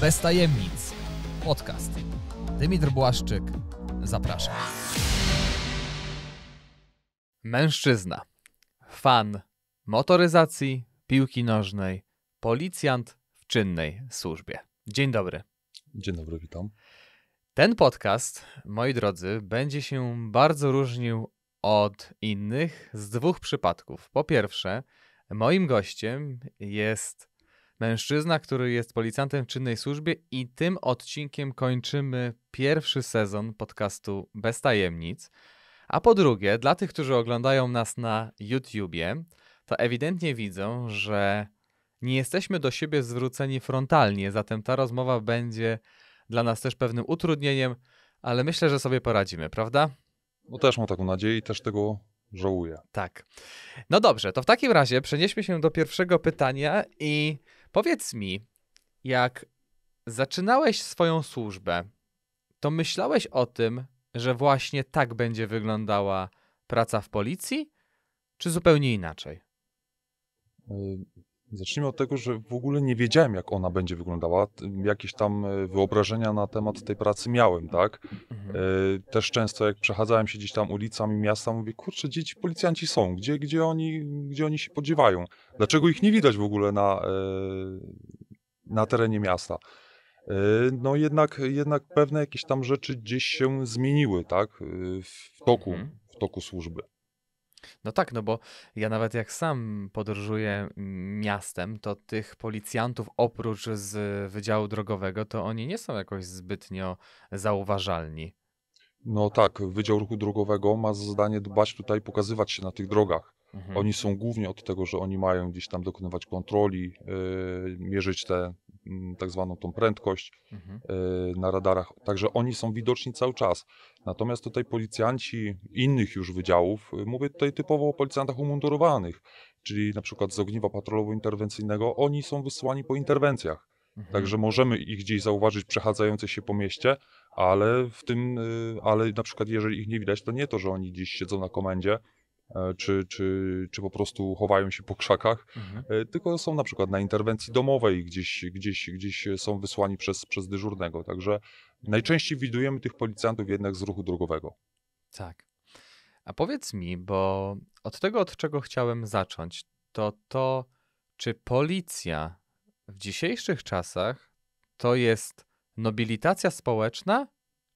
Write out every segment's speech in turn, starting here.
Bez tajemnic. Podcast. Dymitr Błaszczyk. Zapraszam. Mężczyzna. Fan motoryzacji, piłki nożnej, policjant w czynnej służbie. Dzień dobry. Dzień dobry, witam. Ten podcast, moi drodzy, będzie się bardzo różnił od innych z dwóch przypadków. Po pierwsze, moim gościem jest Mężczyzna, który jest policjantem w czynnej służbie i tym odcinkiem kończymy pierwszy sezon podcastu Bez Tajemnic. A po drugie, dla tych, którzy oglądają nas na YouTubie, to ewidentnie widzą, że nie jesteśmy do siebie zwróceni frontalnie, zatem ta rozmowa będzie dla nas też pewnym utrudnieniem, ale myślę, że sobie poradzimy, prawda? No też mam taką nadzieję i też tego żałuję. Tak. No dobrze, to w takim razie przenieśmy się do pierwszego pytania i Powiedz mi, jak zaczynałeś swoją służbę, to myślałeś o tym, że właśnie tak będzie wyglądała praca w policji, czy zupełnie inaczej? Y, Zacznijmy od tego, że w ogóle nie wiedziałem, jak ona będzie wyglądała. Jakieś tam e, wyobrażenia na temat tej pracy miałem, tak? Mhm. E, też często, jak przechadzałem się gdzieś tam ulicami miasta, mówię, kurczę, dzieci policjanci są, gdzie, gdzie, oni, gdzie oni się podziewają? Dlaczego ich nie widać w ogóle na, e, na terenie miasta? No jednak, jednak pewne jakieś tam rzeczy gdzieś się zmieniły, tak? W toku, mhm. w toku służby. No tak, no bo ja nawet jak sam podróżuję mm, miastem, to tych policjantów oprócz z Wydziału Drogowego, to oni nie są jakoś zbytnio zauważalni. No tak, Wydział Ruchu Drogowego ma za zadanie dbać tutaj, pokazywać się na tych drogach. Mhm. Oni są głównie od tego, że oni mają gdzieś tam dokonywać kontroli, yy, mierzyć te Mm, tak zwaną tą prędkość mhm. E, na radarach. Także oni są widoczni cały czas. Natomiast tutaj policjanci innych już wydziałów, e, mówię tutaj typowo o policjantach umundurowanych, czyli na przykład z ogniwa patrolowo-interwencyjnego, oni są wysłani po interwencjach. Mhm. Także możemy ich gdzieś zauważyć przechadzające się po mieście, ale w tym, e, ale na przykład jeżeli ich nie widać, to nie to, że oni gdzieś siedzą na komendzie, E, czy, czy, czy po prostu chowają się po krzakach, mhm. E, tylko są na przykład na interwencji domowej, gdzieś, gdzieś, gdzieś są wysłani przez, przez dyżurnego. Także najczęściej widujemy tych policjantów jednak z ruchu drogowego. Tak. A powiedz mi, bo od tego, od czego chciałem zacząć, to to, czy policja w dzisiejszych czasach to jest nobilitacja społeczna,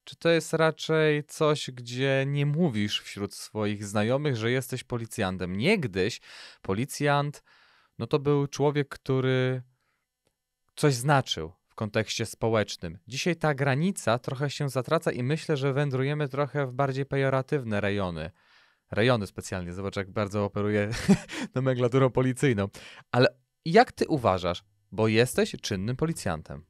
czy to jest raczej coś, gdzie nie mówisz wśród swoich znajomych, że jesteś policjantem? Niegdyś policjant no to był człowiek, który coś znaczył w kontekście społecznym. Dzisiaj ta granica trochę się zatraca i myślę, że wędrujemy trochę w bardziej pejoratywne rejony. Rejony specjalnie, zobacz jak bardzo operuje nomenklaturą policyjną. Ale jak ty uważasz, bo jesteś czynnym policjantem?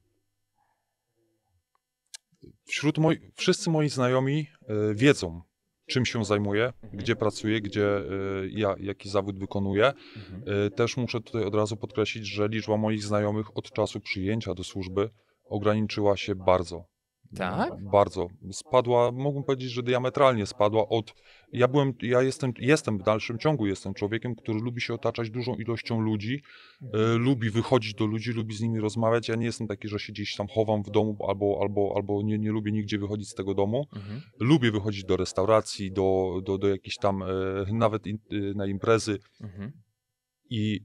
Wśród moi, wszyscy moi znajomi e, wiedzą, czym się zajmuję, mhm. gdzie pracuję, gdzie e, ja, jaki zawód wykonuję. Mhm. E, też muszę tutaj od razu podkreślić, że liczba moich znajomych od czasu przyjęcia do służby ograniczyła się bardzo. No, tak? Bardzo. Spadła, mógłbym powiedzieć, że diametralnie spadła od. Ja byłem, ja jestem, jestem w dalszym ciągu, jestem człowiekiem, który lubi się otaczać dużą ilością ludzi, e, mhm. lubi wychodzić do ludzi, lubi z nimi rozmawiać. Ja nie jestem taki, że się gdzieś tam chowam w domu albo, albo, albo nie, nie lubię nigdzie wychodzić z tego domu. Mhm. Lubię wychodzić do restauracji, do, do, do jakichś tam, e, nawet in, e, na imprezy. Mhm. I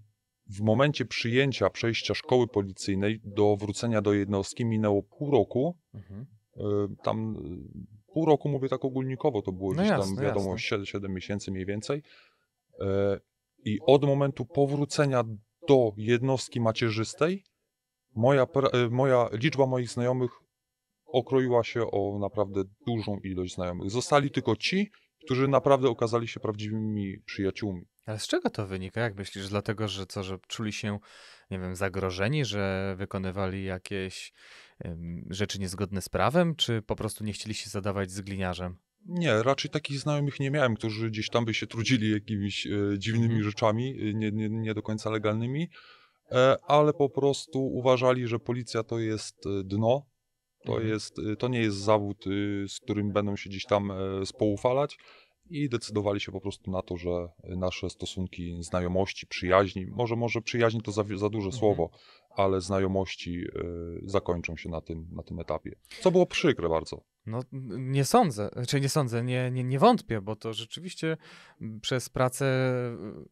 w momencie przyjęcia, przejścia szkoły policyjnej do wrócenia do jednostki minęło pół roku. Mhm Y, tam y, pół roku, mówię tak ogólnikowo, to było no gdzieś jasne, tam wiadomo 7, 7 miesięcy mniej więcej. Y, I od momentu powrócenia do jednostki macierzystej moja, moja liczba moich znajomych okroiła się o naprawdę dużą ilość znajomych. Zostali tylko ci, którzy naprawdę okazali się prawdziwymi przyjaciółmi. Ale z czego to wynika? Jak myślisz? Dlatego, że co, że czuli się, nie wiem, zagrożeni, że wykonywali jakieś rzeczy niezgodne z prawem, czy po prostu nie chcieli się zadawać z gliniarzem? Nie, raczej takich znajomych nie miałem, którzy gdzieś tam by się trudzili jakimiś e, dziwnymi mhm. rzeczami, e, nie, nie, nie do końca legalnymi, e, ale po prostu uważali, że policja to jest e, dno, to, mhm. jest, e, to nie jest zawód, z którym będą się gdzieś tam spoufalać i decydowali się po prostu na to, że nasze stosunki znajomości, przyjaźni, może, może przyjaźń to za, za duże mhm. słowo, ale znajomości y, zakończą się na tym, na tym etapie. Co było przykre bardzo. No, nie sądzę, czy znaczy nie sądzę, nie, nie, nie wątpię, bo to rzeczywiście przez pracę,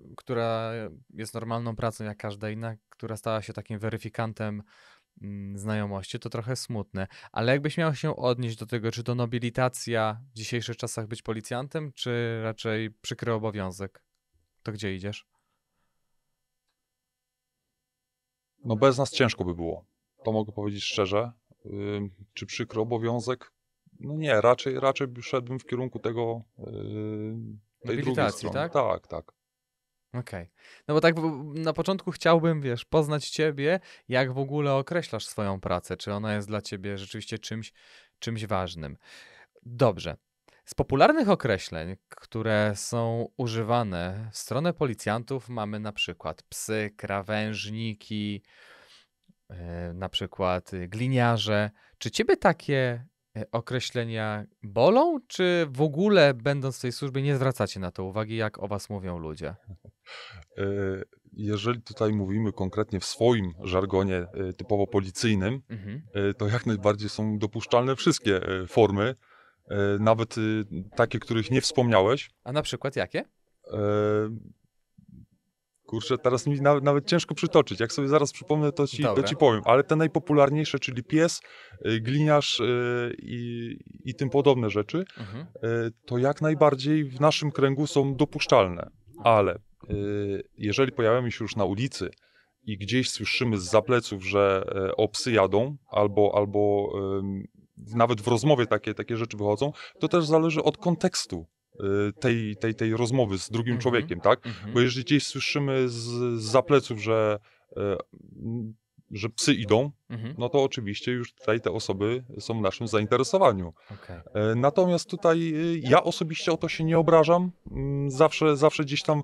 y, która jest normalną pracą jak każda inna, która stała się takim weryfikantem Mm, znajomości, to trochę smutne. Ale jakbyś miał się odnieść do tego, czy to nobilitacja w dzisiejszych czasach być policjantem, czy raczej przykry obowiązek, to gdzie idziesz? No bez nas ciężko by było. To mogę powiedzieć szczerze. czy przykry obowiązek? No nie, raczej, raczej szedłbym w kierunku tego, tej drugiej strony. Tak? tak, tak. Okej. Okay. No bo tak na początku chciałbym, wiesz, poznać ciebie, jak w ogóle określasz swoją pracę, czy ona jest dla ciebie rzeczywiście czymś, czymś ważnym. Dobrze. Z popularnych określeń, które są używane w stronę policjantów, mamy na przykład psy, krawężniki, e, na przykład gliniarze. Czy ciebie takie E, określenia bolą, czy w ogóle będąc w tej służbie nie zwracacie na to uwagi, jak o was mówią ludzie? E, jeżeli tutaj mówimy konkretnie w swoim żargonie e, typowo policyjnym, mhm. to jak najbardziej są dopuszczalne wszystkie formy, nawet y, takie, których nie wspomniałeś. A na przykład jakie? Kurczę, teraz mi nawet, nawet ciężko przytoczyć. Jak sobie zaraz przypomnę, to ci, to ci powiem. Ale te najpopularniejsze, czyli pies, y, gliniarz y, i, i tym podobne rzeczy, mhm. Y, to jak najbardziej w naszym kręgu są dopuszczalne. Ale jeżeli pojawiamy się już na ulicy i gdzieś słyszymy z zapleców, że e, o psy jadą albo, albo nawet w rozmowie takie, takie rzeczy wychodzą, to też zależy od kontekstu. Y, tej, tej, tej rozmowy z drugim mhm. człowiekiem, tak? Mhm. Bo jeżeli gdzieś słyszymy z, z zapleców, że, e, że psy idą, mhm. no to oczywiście już tutaj te osoby są w naszym zainteresowaniu. Okay. E, natomiast tutaj y, ja osobiście o to się nie obrażam. Mm, zawsze, zawsze gdzieś tam y,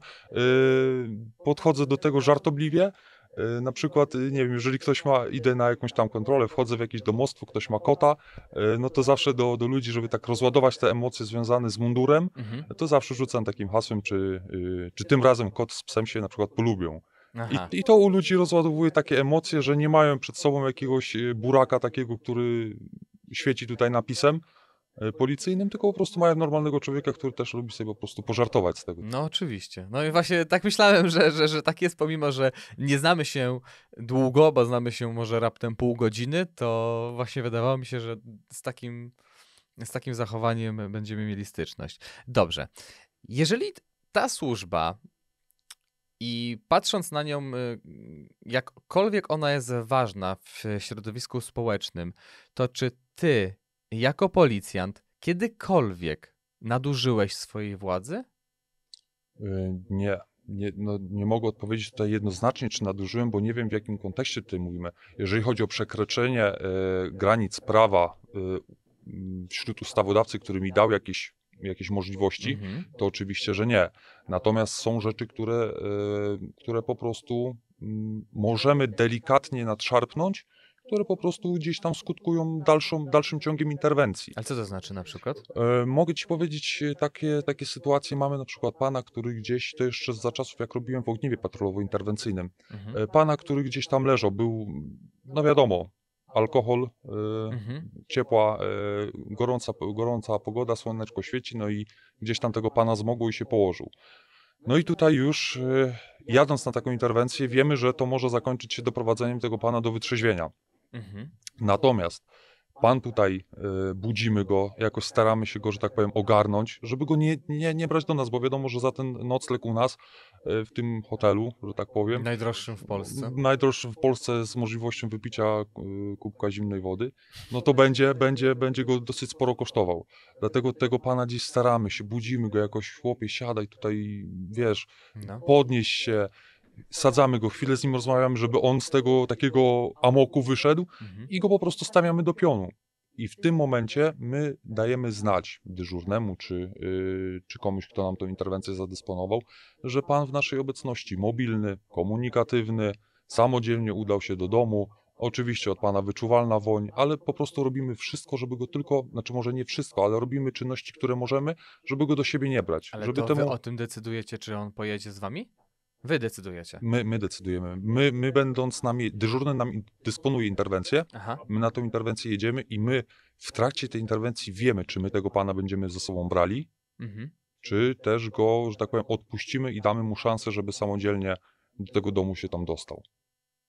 podchodzę do tego żartobliwie. E, na przykład, y, nie wiem, jeżeli ktoś ma, idę na jakąś tam kontrolę, wchodzę w jakieś domostwo, ktoś ma kota, e, no to zawsze do, do ludzi, żeby tak rozładować te emocje związane z mundurem, mhm. to zawsze rzucam takim hasłem, czy, y, czy tym razem kot z psem się na przykład polubią. I, I, to u ludzi rozładowuje takie emocje, że nie mają przed sobą jakiegoś y, buraka takiego, który świeci tutaj napisem, E, policyjnym, tylko po prostu mają normalnego człowieka, który też lubi sobie po prostu pożartować z tego. No oczywiście. No i właśnie tak myślałem, że, że, że tak jest, pomimo, że nie znamy się długo, bo znamy się może raptem pół godziny, to właśnie wydawało mi się, że z takim, z takim zachowaniem będziemy mieli styczność. Dobrze. Jeżeli ta służba i patrząc na nią, y, jakkolwiek ona jest ważna w środowisku społecznym, to czy ty jako policjant kiedykolwiek nadużyłeś swojej władzy? Yy, nie, nie, no, nie mogę odpowiedzieć tutaj jednoznacznie, czy nadużyłem, bo nie wiem w jakim kontekście tutaj mówimy. Jeżeli chodzi o przekroczenie yy, granic prawa yy, wśród ustawodawcy, który mi dał jakieś, jakieś możliwości, mhm. to oczywiście, że nie. Natomiast są rzeczy, które, które po prostu mm, możemy delikatnie nadszarpnąć, które po prostu gdzieś tam skutkują dalszą, dalszym ciągiem interwencji. Ale co to znaczy na przykład? E, mogę Ci powiedzieć, e, takie, takie sytuacje mamy na przykład pana, który gdzieś, to jeszcze za czasów jak robiłem w ogniwie patrolowo-interwencyjnym, mhm. e, pana, który gdzieś tam leżał, był, no wiadomo, alkohol, e, mhm. ciepła, e, gorąca, gorąca pogoda, słoneczko świeci, no i gdzieś tam tego pana zmogło i się położył. No i tutaj już e, jadąc na taką interwencję, wiemy, że to może zakończyć się doprowadzeniem tego pana do wytrzeźwienia. Mhm. Natomiast Pan tutaj y, budzimy go, jakoś staramy się go, że tak powiem, ogarnąć, żeby go nie, nie, nie brać do nas, bo wiadomo, że za ten nocleg u nas y, w tym hotelu, że tak powiem. Najdroższym w Polsce. Najdroższym w Polsce z możliwością wypicia y, kubka zimnej wody, no to będzie, będzie, będzie go dosyć sporo kosztował. Dlatego tego pana dziś staramy się, budzimy go jakoś, chłopie, siadaj tutaj, wiesz, no. podnieś się sadzamy go, chwilę z nim rozmawiamy, żeby on z tego takiego amoku wyszedł mhm. i go po prostu stawiamy do pionu. I w tym momencie my dajemy znać dyżurnemu czy, yy, czy komuś, kto nam tą interwencję zadysponował, że pan w naszej obecności mobilny, komunikatywny, samodzielnie udał się do domu. Oczywiście od pana wyczuwalna woń, ale po prostu robimy wszystko, żeby go tylko, znaczy może nie wszystko, ale robimy czynności, które możemy, żeby go do siebie nie brać. Ale żeby to temu... wy o tym decydujecie, czy on pojedzie z wami? Wy decydujecie. My, my decydujemy. My, my będąc nami, dyżurny nam dysponuje interwencję, Aha. my na tą interwencję jedziemy i my w trakcie tej interwencji wiemy, czy my tego pana będziemy ze sobą brali, mhm. czy też go, że tak powiem, odpuścimy i damy mu szansę, żeby samodzielnie do tego domu się tam dostał.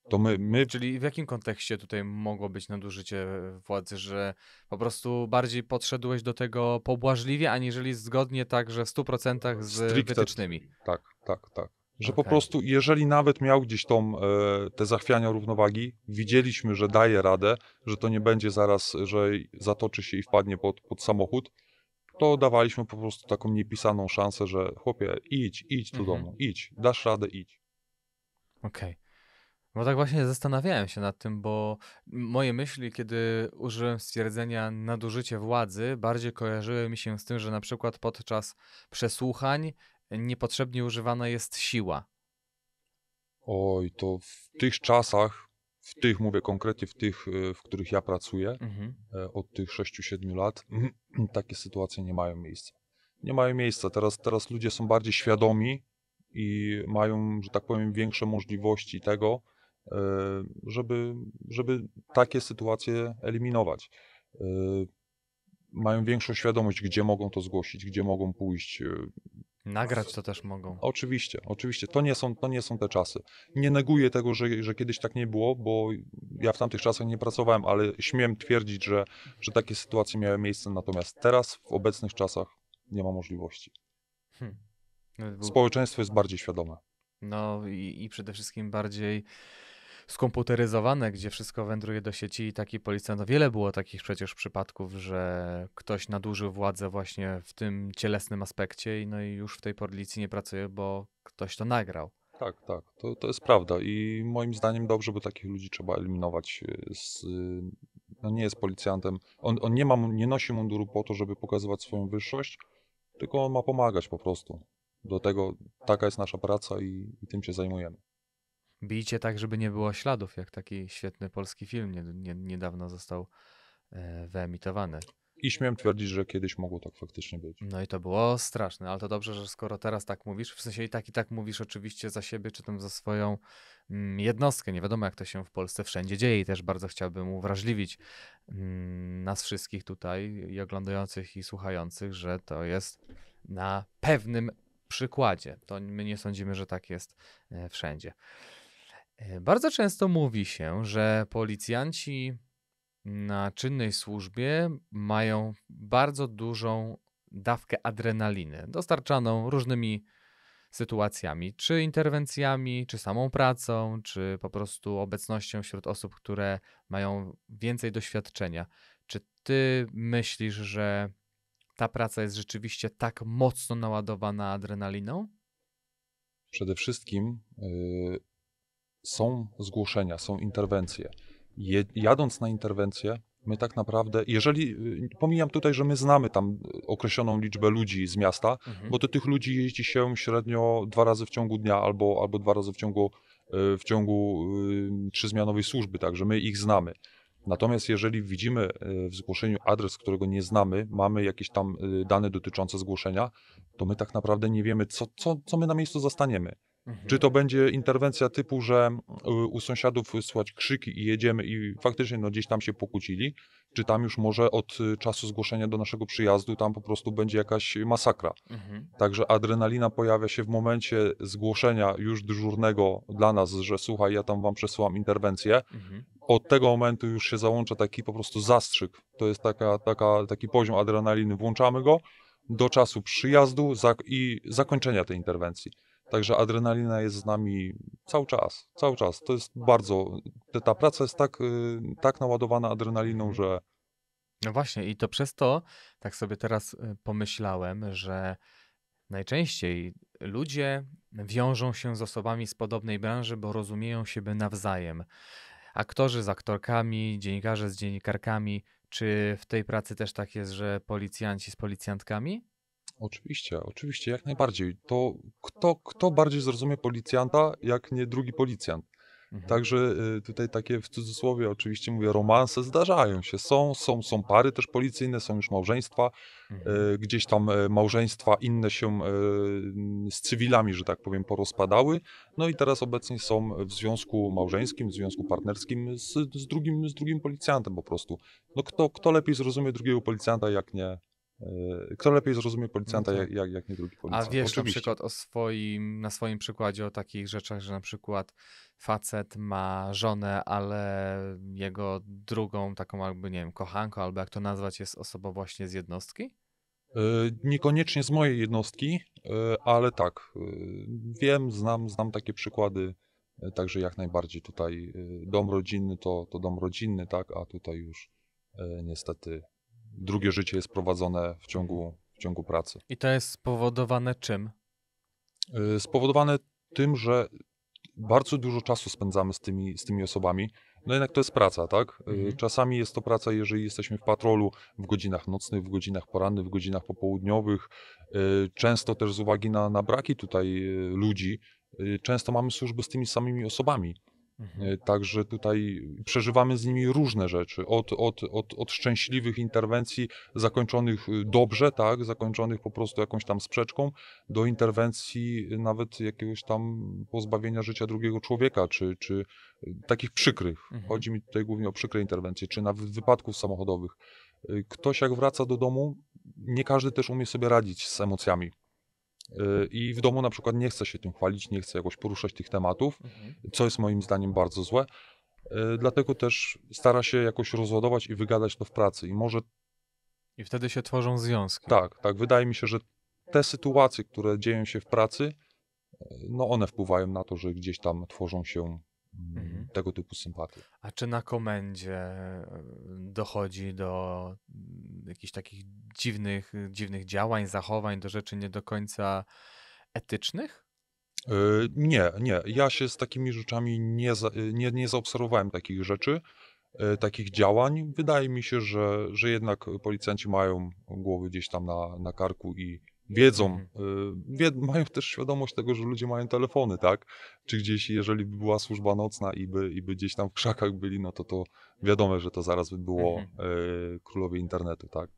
To my, my... Czyli w jakim kontekście tutaj mogło być nadużycie e, władzy, że po prostu bardziej podszedłeś do tego pobłażliwie, aniżeli zgodnie tak, że w 100% z Stricte, wytycznymi? Tak, tak, tak że okay. po prostu jeżeli nawet miał gdzieś tą, e, te zachwiania równowagi, widzieliśmy, że daje radę, że to nie będzie zaraz, że zatoczy się i wpadnie pod, pod samochód, to dawaliśmy po prostu taką niepisaną szansę, że chłopie, idź, idź do mhm. domu, idź, dasz radę, idź. Okej. Okay. Bo tak właśnie zastanawiałem się nad tym, bo moje myśli, kiedy użyłem stwierdzenia nadużycie władzy, bardziej kojarzyły mi się z tym, że na przykład podczas przesłuchań niepotrzebnie używana jest siła. Oj, to w tych czasach, w tych mówię konkretnie, w tych, e, w których ja pracuję, mhm. E, od tych 6-7 lat, takie sytuacje nie mają miejsca. Nie mają miejsca. Teraz, teraz ludzie są bardziej świadomi i mają, że tak powiem, większe możliwości tego, e, żeby, żeby takie sytuacje eliminować. Mają większą świadomość, gdzie mogą to zgłosić, gdzie mogą pójść, Nagrać to też mogą. Oczywiście, oczywiście. To nie są, to nie są te czasy. Nie neguję tego, że, że kiedyś tak nie było, bo ja w tamtych czasach nie pracowałem, ale śmiem twierdzić, że, że takie sytuacje miały miejsce. Natomiast teraz, w obecnych czasach, nie ma możliwości. Hmm. Społeczeństwo jest bardziej świadome. No i, i przede wszystkim bardziej skomputeryzowane, gdzie wszystko wędruje do sieci i taki policjant, no wiele było takich przecież przypadków, że ktoś nadużył władzę właśnie w tym cielesnym aspekcie i no i już w tej policji nie pracuje, bo ktoś to nagrał. Tak, tak, to, to jest prawda i moim zdaniem dobrze, by takich ludzi trzeba eliminować e, z no nie jest policjantem. On, on nie, ma, nie nosi munduru po to, żeby pokazywać swoją wyższość, tylko on ma pomagać po prostu. Do tego taka jest nasza praca i, i tym się zajmujemy. Bijcie tak, żeby nie było śladów, jak taki świetny polski film nie, nie, niedawno został e, wyemitowany. I śmiem twierdzić, że kiedyś mogło tak faktycznie być. No i to było straszne, ale to dobrze, że skoro teraz tak mówisz, w sensie i tak i tak mówisz oczywiście za siebie, czy tam za swoją mm, jednostkę. Nie wiadomo, jak to się w Polsce wszędzie dzieje i też bardzo chciałbym uwrażliwić mm, nas wszystkich tutaj i oglądających i słuchających, że to jest na pewnym przykładzie. To my nie sądzimy, że tak jest e, wszędzie. E, bardzo często mówi się, że policjanci na czynnej służbie mają bardzo dużą dawkę adrenaliny, dostarczaną różnymi sytuacjami, czy interwencjami, czy samą pracą, czy po prostu obecnością wśród osób, które mają więcej doświadczenia. Czy ty myślisz, że ta praca jest rzeczywiście tak mocno naładowana adrenaliną? Przede wszystkim yy są zgłoszenia, są interwencje. jadąc na interwencję, my tak naprawdę, jeżeli, y, pomijam tutaj, że my znamy tam y, określoną liczbę ludzi z miasta, mhm. bo do tych ludzi jeździ się średnio dwa razy w ciągu dnia albo, albo dwa razy w ciągu, y, w ciągu trzyzmianowej służby, także my ich znamy. Natomiast jeżeli widzimy w zgłoszeniu adres, którego nie znamy, mamy jakieś tam dane dotyczące zgłoszenia, to my tak naprawdę nie wiemy, co, co, co my na miejscu zastaniemy. Mhm. Czy to będzie interwencja typu, że u sąsiadów wysłać krzyki i jedziemy i faktycznie no, gdzieś tam się pokłócili, czy tam już może od y, czasu zgłoszenia do naszego przyjazdu tam po prostu będzie jakaś masakra. Mhm. Także adrenalina pojawia się w momencie zgłoszenia już dyżurnego dla nas, że słuchaj, ja tam wam przesyłam interwencję. Mhm. Od tego momentu już się załącza taki po prostu zastrzyk. To jest taka, taka, taki poziom adrenaliny. Włączamy go do czasu przyjazdu i zakończenia tej interwencji. Także adrenalina jest z nami cały czas, cały czas. To jest bardzo, ta praca jest tak, y, tak naładowana adrenaliną, mhm. że... No właśnie i to przez to, tak sobie teraz y, pomyślałem, że najczęściej ludzie wiążą się z osobami z podobnej branży, bo rozumieją siebie nawzajem. Aktorzy z aktorkami, dziennikarze z dziennikarkami. Czy w tej pracy też tak jest, że policjanci z policjantkami? Oczywiście, oczywiście, jak najbardziej. To kto, kto bardziej zrozumie policjanta, jak nie drugi policjant. Mhm. Także e, tutaj takie w cudzysłowie oczywiście mówię, romanse zdarzają się. Są, są, są pary też policyjne, są już małżeństwa. E, mhm. Gdzieś tam e, małżeństwa inne się z cywilami, że tak powiem, porozpadały. No i teraz obecnie są w związku małżeńskim, w związku partnerskim z, z drugim, z drugim policjantem po prostu. No kto, kto lepiej zrozumie drugiego policjanta, jak nie E, kto lepiej zrozumie policjanta, no jak, jak, nie drugi policjant? A wiesz Oczywiście. na przykład o swoim, na swoim przykładzie o takich rzeczach, że na przykład facet ma żonę, ale jego drugą, taką jakby, nie wiem, kochanką, albo jak to nazwać, jest osoba właśnie z jednostki? E, niekoniecznie z mojej jednostki, e, ale tak. Wiem, znam, znam takie przykłady, także jak najbardziej tutaj dom rodzinny to, to dom rodzinny, tak, a tutaj już niestety drugie życie jest prowadzone w ciągu, w ciągu pracy. I to jest spowodowane czym? Y, spowodowane tym, że bardzo dużo czasu spędzamy z tymi, z tymi osobami. No jednak to jest praca, tak? Y, mhm. Czasami jest to praca, jeżeli jesteśmy w patrolu w godzinach nocnych, w godzinach porannych, w godzinach popołudniowych. Y, często też z uwagi na, na braki tutaj ludzi, często mamy służby z tymi samymi osobami. Mhm. E, także tutaj przeżywamy z nimi różne rzeczy, od, od, od, od szczęśliwych interwencji zakończonych y, dobrze, tak, zakończonych po prostu jakąś tam sprzeczką, do interwencji nawet jakiegoś tam pozbawienia życia drugiego człowieka, czy, czy y, takich przykrych. Mhm. Chodzi mi tutaj głównie o przykre interwencje, czy nawet wypadków samochodowych. Y, ktoś jak wraca do domu, nie każdy też umie sobie radzić z emocjami Y, i w domu na przykład nie chce się tym chwalić, nie chce jakoś poruszać tych tematów, mhm. co jest moim zdaniem bardzo złe. Y, dlatego też stara się jakoś rozładować i wygadać to w pracy. I może. I wtedy się tworzą związki. Tak, tak. Wydaje mi się, że te sytuacje, które dzieją się w pracy, y, no one wpływają na to, że gdzieś tam tworzą się mm, mhm. tego typu sympatie. A czy na komendzie dochodzi do mm, jakichś takich dziwnych, dziwnych działań, zachowań, do rzeczy nie do końca etycznych? E, nie, nie. Ja się z takimi rzeczami nie, e, nie, nie zaobserwowałem takich rzeczy, e, takich działań. Wydaje mi się, że, że jednak policjanci mają głowy gdzieś tam na, na karku i wiedzą, mhm. wied mają też świadomość tego, że ludzie mają telefony, tak? Czy gdzieś, jeżeli by była służba nocna i by, i by gdzieś tam w krzakach byli, no to to wiadomo, że to zaraz by było mhm. królowie internetu, tak?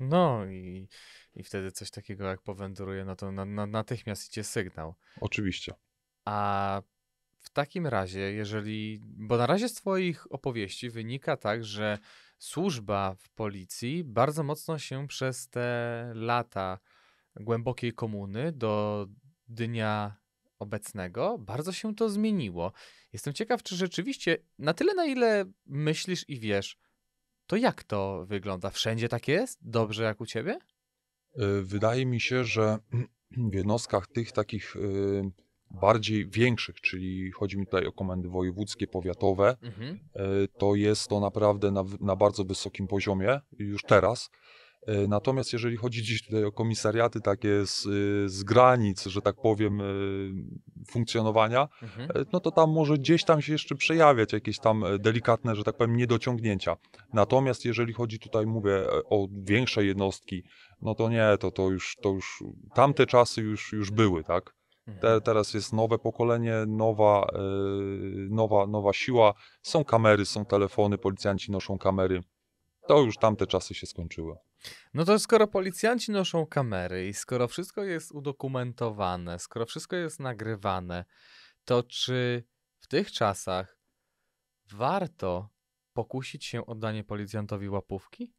No i, i wtedy coś takiego jak powędruje, no to na, na, natychmiast idzie sygnał. Oczywiście. A w takim razie, jeżeli. Bo na razie z Twoich opowieści wynika tak, że służba w policji bardzo mocno się przez te lata głębokiej komuny do dnia obecnego bardzo się to zmieniło. Jestem ciekaw, czy rzeczywiście na tyle, na ile myślisz i wiesz, to jak to wygląda? Wszędzie tak jest? Dobrze jak u ciebie? E, wydaje mi się, że w jednostkach tych takich e, bardziej większych, czyli chodzi mi tutaj o komendy wojewódzkie, powiatowe, mhm. E, to jest to naprawdę na, na, bardzo wysokim poziomie już teraz. E, natomiast jeżeli chodzi dziś tutaj o komisariaty takie z, e, z granic, że tak powiem, e, funkcjonowania, mhm. no to tam może gdzieś tam się jeszcze przejawiać jakieś tam delikatne, że tak powiem, niedociągnięcia. Natomiast jeżeli chodzi tutaj, mówię, o większe jednostki, no to nie, to, to, już, to już tamte czasy już, już były, tak? Mhm. teraz jest nowe pokolenie, nowa, nowa, nowa siła. Są kamery, są telefony, policjanci noszą kamery. To już tamte czasy się skończyły. No to skoro policjanci noszą kamery i skoro wszystko jest udokumentowane, skoro wszystko jest nagrywane, to czy w tych czasach warto pokusić się o danie policjantowi łapówki?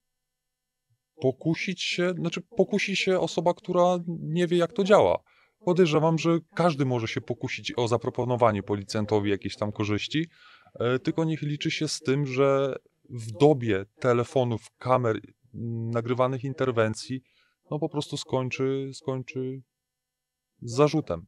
Pokusić się, znaczy pokusi się osoba, która nie wie jak to działa. Podejrzewam, że każdy może się pokusić o zaproponowanie policjantowi jakiejś tam korzyści, e, tylko niech liczy się z tym, że w dobie telefonów, kamer, nagrywanych interwencji, no po prostu skończy, skończy z zarzutem.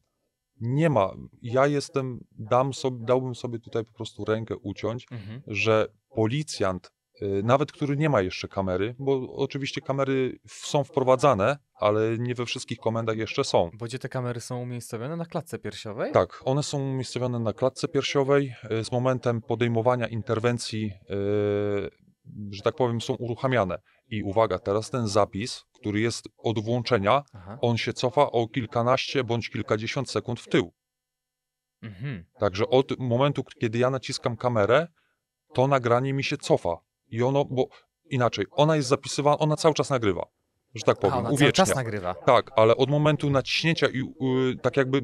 Nie ma. Ja jestem, dam sobie, dałbym sobie tutaj po prostu rękę uciąć, mhm. że policjant Y, nawet który nie ma jeszcze kamery, bo oczywiście kamery są wprowadzane, ale nie we wszystkich komendach jeszcze są. Bo gdzie te kamery są umiejscowione? Na klatce piersiowej? Tak, one są umiejscowione na klatce piersiowej. Y, z momentem podejmowania interwencji, y, że tak powiem, są uruchamiane. I uwaga, teraz ten zapis, który jest od włączenia, Aha. on się cofa o kilkanaście bądź kilkadziesiąt sekund w tył. Mhm. Także od momentu, kiedy ja naciskam kamerę, to nagranie mi się cofa i ono, bo inaczej, ona jest zapisywana, ona cały czas nagrywa. Że tak powiem, A, ona uwiecznia. cały czas nagrywa. Tak, ale od momentu naciśnięcia i yy, tak jakby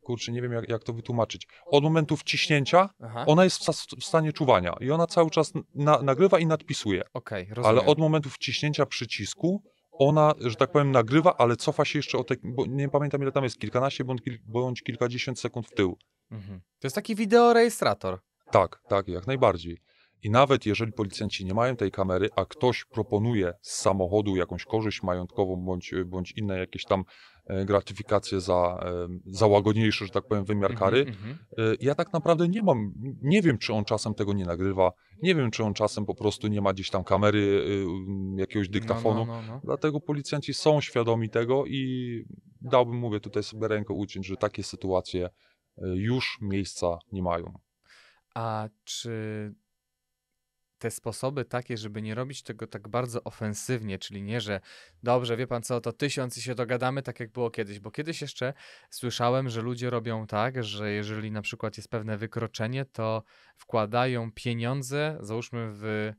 kurczę, nie wiem jak, jak to wytłumaczyć. Od momentu wciśnięcia Aha. ona jest w, stanie czuwania i ona cały czas na, nagrywa i nadpisuje. Okay, ale od momentu wciśnięcia przycisku ona, że tak powiem, nagrywa, ale cofa się jeszcze o te, bo nie pamiętam ile tam jest, kilkanaście bądź, kil, bądź kilkadziesiąt sekund w tył. Mhm. To jest taki wideorejestrator. Tak, tak, jak najbardziej. I nawet jeżeli policjanci nie mają tej kamery, a ktoś proponuje z samochodu jakąś korzyść majątkową bądź, bądź inne jakieś tam e, gratyfikacje za, e, za łagodniejszy, że tak powiem, wymiar mhm, kary, mm -hmm. ja tak naprawdę nie mam, nie wiem, czy on czasem tego nie nagrywa, nie wiem, czy on czasem po prostu nie ma gdzieś tam kamery, jakiegoś no, dyktafonu, no, no, no, dlatego policjanci są świadomi tego i dałbym, mówię, tutaj sobie rękę uciąć, że takie sytuacje już miejsca nie mają. A czy te sposoby takie, żeby nie robić tego tak bardzo ofensywnie, czyli nie, że dobrze, wie pan co, to tysiąc i się dogadamy, tak jak było kiedyś, bo kiedyś jeszcze słyszałem, że ludzie robią tak, że jeżeli na przykład jest pewne wykroczenie, to wkładają pieniądze, załóżmy w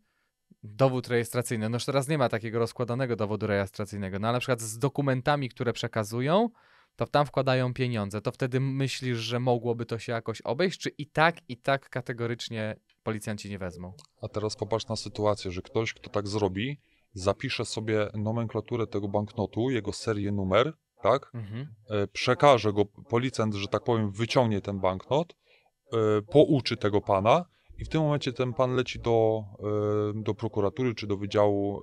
dowód rejestracyjny. No już teraz nie ma takiego rozkładanego dowodu rejestracyjnego, no ale na przykład z dokumentami, które przekazują, to tam wkładają pieniądze, to wtedy myślisz, że mogłoby to się jakoś obejść, czy i tak, i tak kategorycznie policjanci nie wezmą. A teraz popatrz na sytuację, że ktoś, kto tak zrobi, zapisze sobie nomenklaturę tego banknotu, jego serię numer, tak? Mhm. E, przekaże go policjant, że tak powiem, wyciągnie ten banknot, e, pouczy tego pana i w tym momencie ten pan leci do, e, do prokuratury czy do wydziału,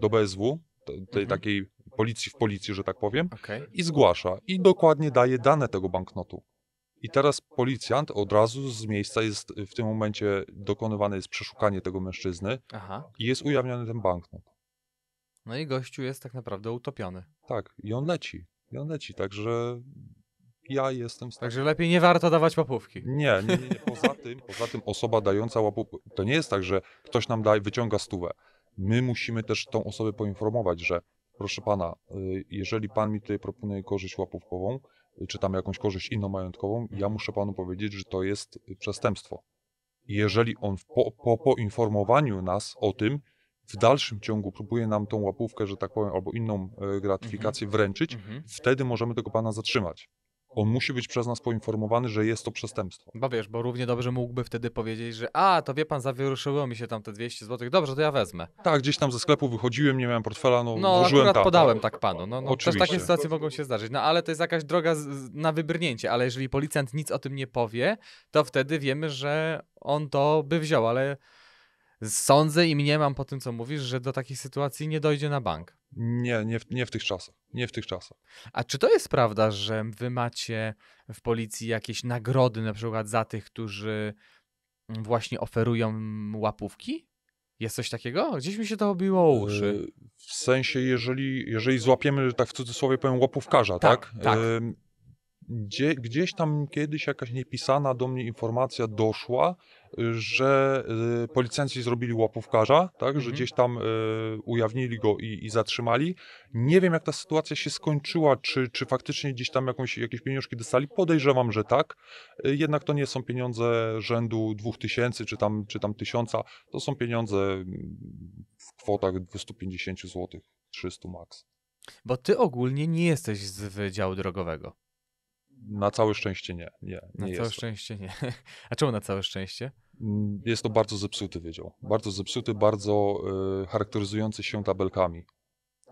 do BSW, tej mhm. takiej policji w policji, że tak powiem, okay. i zgłasza i dokładnie daje dane tego banknotu. I teraz policjant od razu z miejsca jest, y, w tym momencie dokonywane jest przeszukanie tego mężczyzny Aha. i jest ujawniony ten banknot. No i gościu jest tak naprawdę utopiony. Tak, i on leci. I on leci, także ja jestem... Stary. Także lepiej nie warto dawać łapówki. Nie, nie, nie, nie. Poza, tym, poza tym osoba dająca łapówkę, to nie jest tak, że ktoś nam daje, wyciąga stówę. My musimy też tą osobę poinformować, że proszę pana, y, jeżeli pan mi tutaj proponuje korzyść łapówkową, czy tam jakąś korzyść inną majątkową, mhm. ja muszę panu powiedzieć, że to jest przestępstwo. jeżeli on po, po poinformowaniu nas o tym, w dalszym ciągu próbuje nam tą łapówkę, że tak powiem, albo inną e, gratyfikację mhm. wręczyć, mhm. wtedy możemy tego pana zatrzymać. On musi być przez nas poinformowany, że jest to przestępstwo. Bo wiesz, bo równie dobrze mógłby wtedy powiedzieć, że a, to wie pan, zawieruszyło mi się tam te 200 zł, dobrze, to ja wezmę. Tak, gdzieś tam ze sklepu wychodziłem, nie miałem portfela, no, no włożyłem podałem tak panu. No, no, Oczywiście. też takie sytuacje mogą się zdarzyć, no ale to jest jakaś droga z, na wybrnięcie, ale jeżeli policjant nic o tym nie powie, to wtedy wiemy, że on to by wziął, ale sądzę i mniemam po tym, co mówisz, że do takich sytuacji nie dojdzie na bank. Nie, nie w, nie w tych czasach. Nie w tych czasach. A czy to jest prawda, że wy macie w policji jakieś nagrody na przykład za tych, którzy właśnie oferują łapówki? Jest coś takiego? Gdzieś mi się to obiło o e, uszy. W sensie, jeżeli, jeżeli złapiemy, tak w cudzysłowie powiem, łapówkarza, tak? tak? tak. Gdzie, gdzieś tam kiedyś jakaś niepisana do mnie informacja doszła, że y, policjanci zrobili łapówkarza, tak, że mhm. gdzieś tam y, ujawnili go i, i zatrzymali. Nie wiem, jak ta sytuacja się skończyła, czy, czy faktycznie gdzieś tam jakąś, jakieś pieniążki dostali. Podejrzewam, że tak. Y, jednak to nie są pieniądze rzędu 2000 czy tam, czy tam 1000. To są pieniądze mm, w kwotach 250 zł, 300 maks. Bo ty ogólnie nie jesteś z wydziału drogowego. Na całe szczęście nie. nie, nie na całe szczęście nie. A czemu na całe szczęście? Mm, jest to bardzo zepsuty wydział. Bardzo zepsuty, bardzo y, charakteryzujący się tabelkami.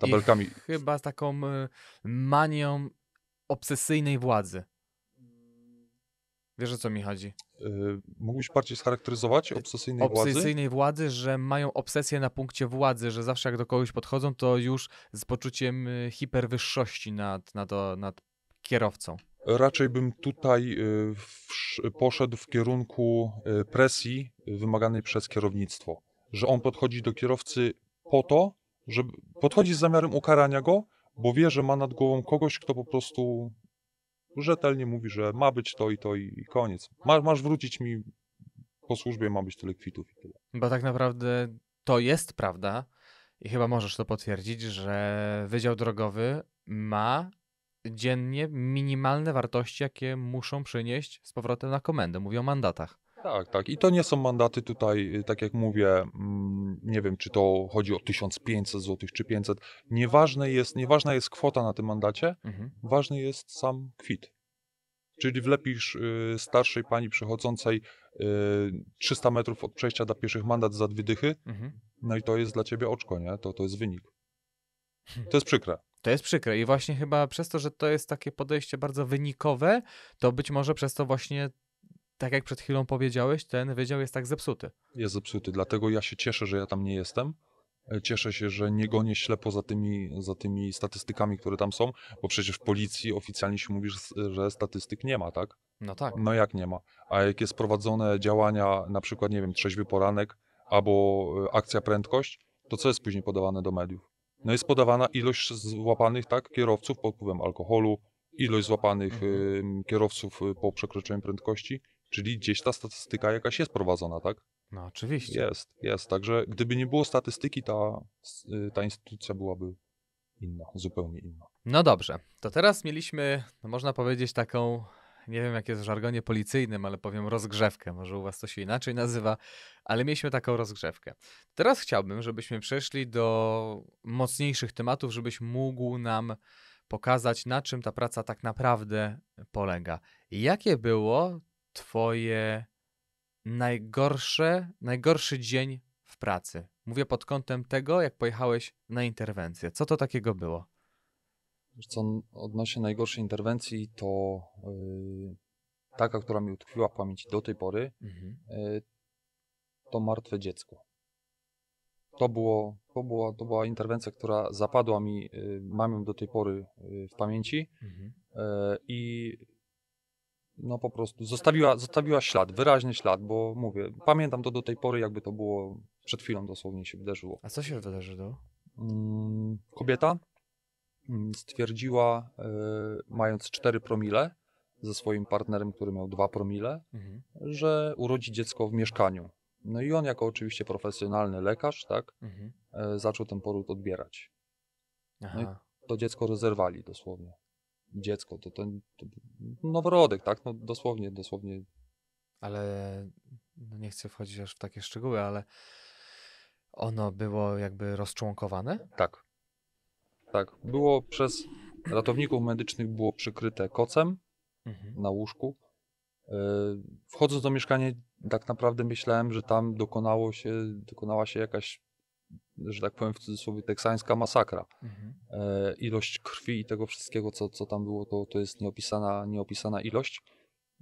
Tabelkami. I chyba z taką y, manią obsesyjnej władzy. Wiesz o co mi chodzi? Yy, mógłbyś bardziej scharakteryzować obsesyjnej, obsesyjnej władzy? władzy? że mają obsesję na punkcie władzy, że zawsze jak do kogoś podchodzą, to już z poczuciem y, hiperwyższości nad, nad, nad kierowcą. Raczej bym tutaj y, poszedł w kierunku y, presji wymaganej przez kierownictwo, że on podchodzi do kierowcy po to, że podchodzi z zamiarem ukarania go, bo wie, że ma nad głową kogoś, kto po prostu rzetelnie mówi, że ma być to i to i koniec. masz wrócić mi po służbie, ma być tyle kwitów i tyle. Bo tak naprawdę to jest prawda i chyba możesz to potwierdzić, że Wydział Drogowy ma dziennie minimalne wartości, jakie muszą przynieść z powrotem na komendę. Mówię o mandatach. Tak, tak. I to nie są mandaty tutaj, y, tak jak mówię, mm, nie wiem, czy to chodzi o 1500 zł, czy 500. Nieważne jest, nieważna jest kwota na tym mandacie, mhm. ważny jest sam kwit. Czyli wlepisz y, starszej pani przychodzącej 300 y, metrów od przejścia dla pieszych mandat za dwie dychy, mhm. no i to jest dla ciebie oczko, nie? To, to jest wynik. To jest przykre. To jest przykre i właśnie chyba przez to, że to jest takie podejście bardzo wynikowe, to być może przez to właśnie tak jak przed chwilą powiedziałeś, ten wydział jest tak zepsuty. Jest zepsuty, dlatego ja się cieszę, że ja tam nie jestem. E, cieszę się, że nie gonię ślepo za tymi, za tymi statystykami, które tam są, bo przecież w policji oficjalnie się mówi, że statystyk nie ma, tak? No tak. No jak nie ma. A jak jest prowadzone działania, na przykład, nie wiem, trzeźwy poranek albo e, akcja prędkość, to co jest później podawane do mediów? No jest podawana ilość złapanych tak, kierowców pod wpływem alkoholu, ilość złapanych mhm. y, kierowców po przekroczeniu prędkości, czyli gdzieś ta statystyka jakaś jest prowadzona, tak? No oczywiście. Jest, jest. Także gdyby nie było statystyki, ta, y, ta instytucja byłaby inna, zupełnie inna. No dobrze, to teraz mieliśmy, no, można powiedzieć, taką nie wiem jak jest w żargonie policyjnym, ale powiem rozgrzewkę, może u was to się inaczej nazywa, ale mieliśmy taką rozgrzewkę. Teraz chciałbym, żebyśmy przeszli do mocniejszych tematów, żebyś mógł nam pokazać, na czym ta praca tak naprawdę polega. Jakie było twoje najgorsze, najgorszy dzień w pracy? Mówię pod kątem tego, jak pojechałeś na interwencję. Co to takiego było? co odnośnie najgorszej interwencji, to yy, taka, która mi utkwiła w pamięci do tej pory, yy, to martwe dziecko. To, było, to, była, to była interwencja, która zapadła mi, yy, mam ją do tej pory y, w pamięci mhm. y, i no po prostu zostawiła, zostawiła ślad, wyraźny ślad, bo mówię, pamiętam to do tej pory, jakby to było przed chwilą dosłownie się wydarzyło. A co się wydarzyło? Mm, kobieta Mm, stwierdziła, e, mając 4 promile ze swoim partnerem, który miał 2 promile, mhm. że urodzi dziecko w mieszkaniu. No i on, jako oczywiście profesjonalny lekarz, tak, mhm. E, zaczął ten poród odbierać. Aha. No i to dziecko rozerwali dosłownie. Dziecko, to, ten to noworodek, tak? No dosłownie, dosłownie. Ale no nie chcę wchodzić aż w takie szczegóły, ale ono było jakby rozczłonkowane? Tak. Tak, było przez ratowników medycznych było przykryte kocem mhm. na łóżku. E, wchodząc do mieszkania, tak naprawdę myślałem, że tam dokonało się, dokonała się jakaś, że tak powiem w cudzysłowie, teksańska masakra. Mhm. E, ilość krwi i tego wszystkiego, co, co tam było, to, to jest nieopisana, nieopisana ilość.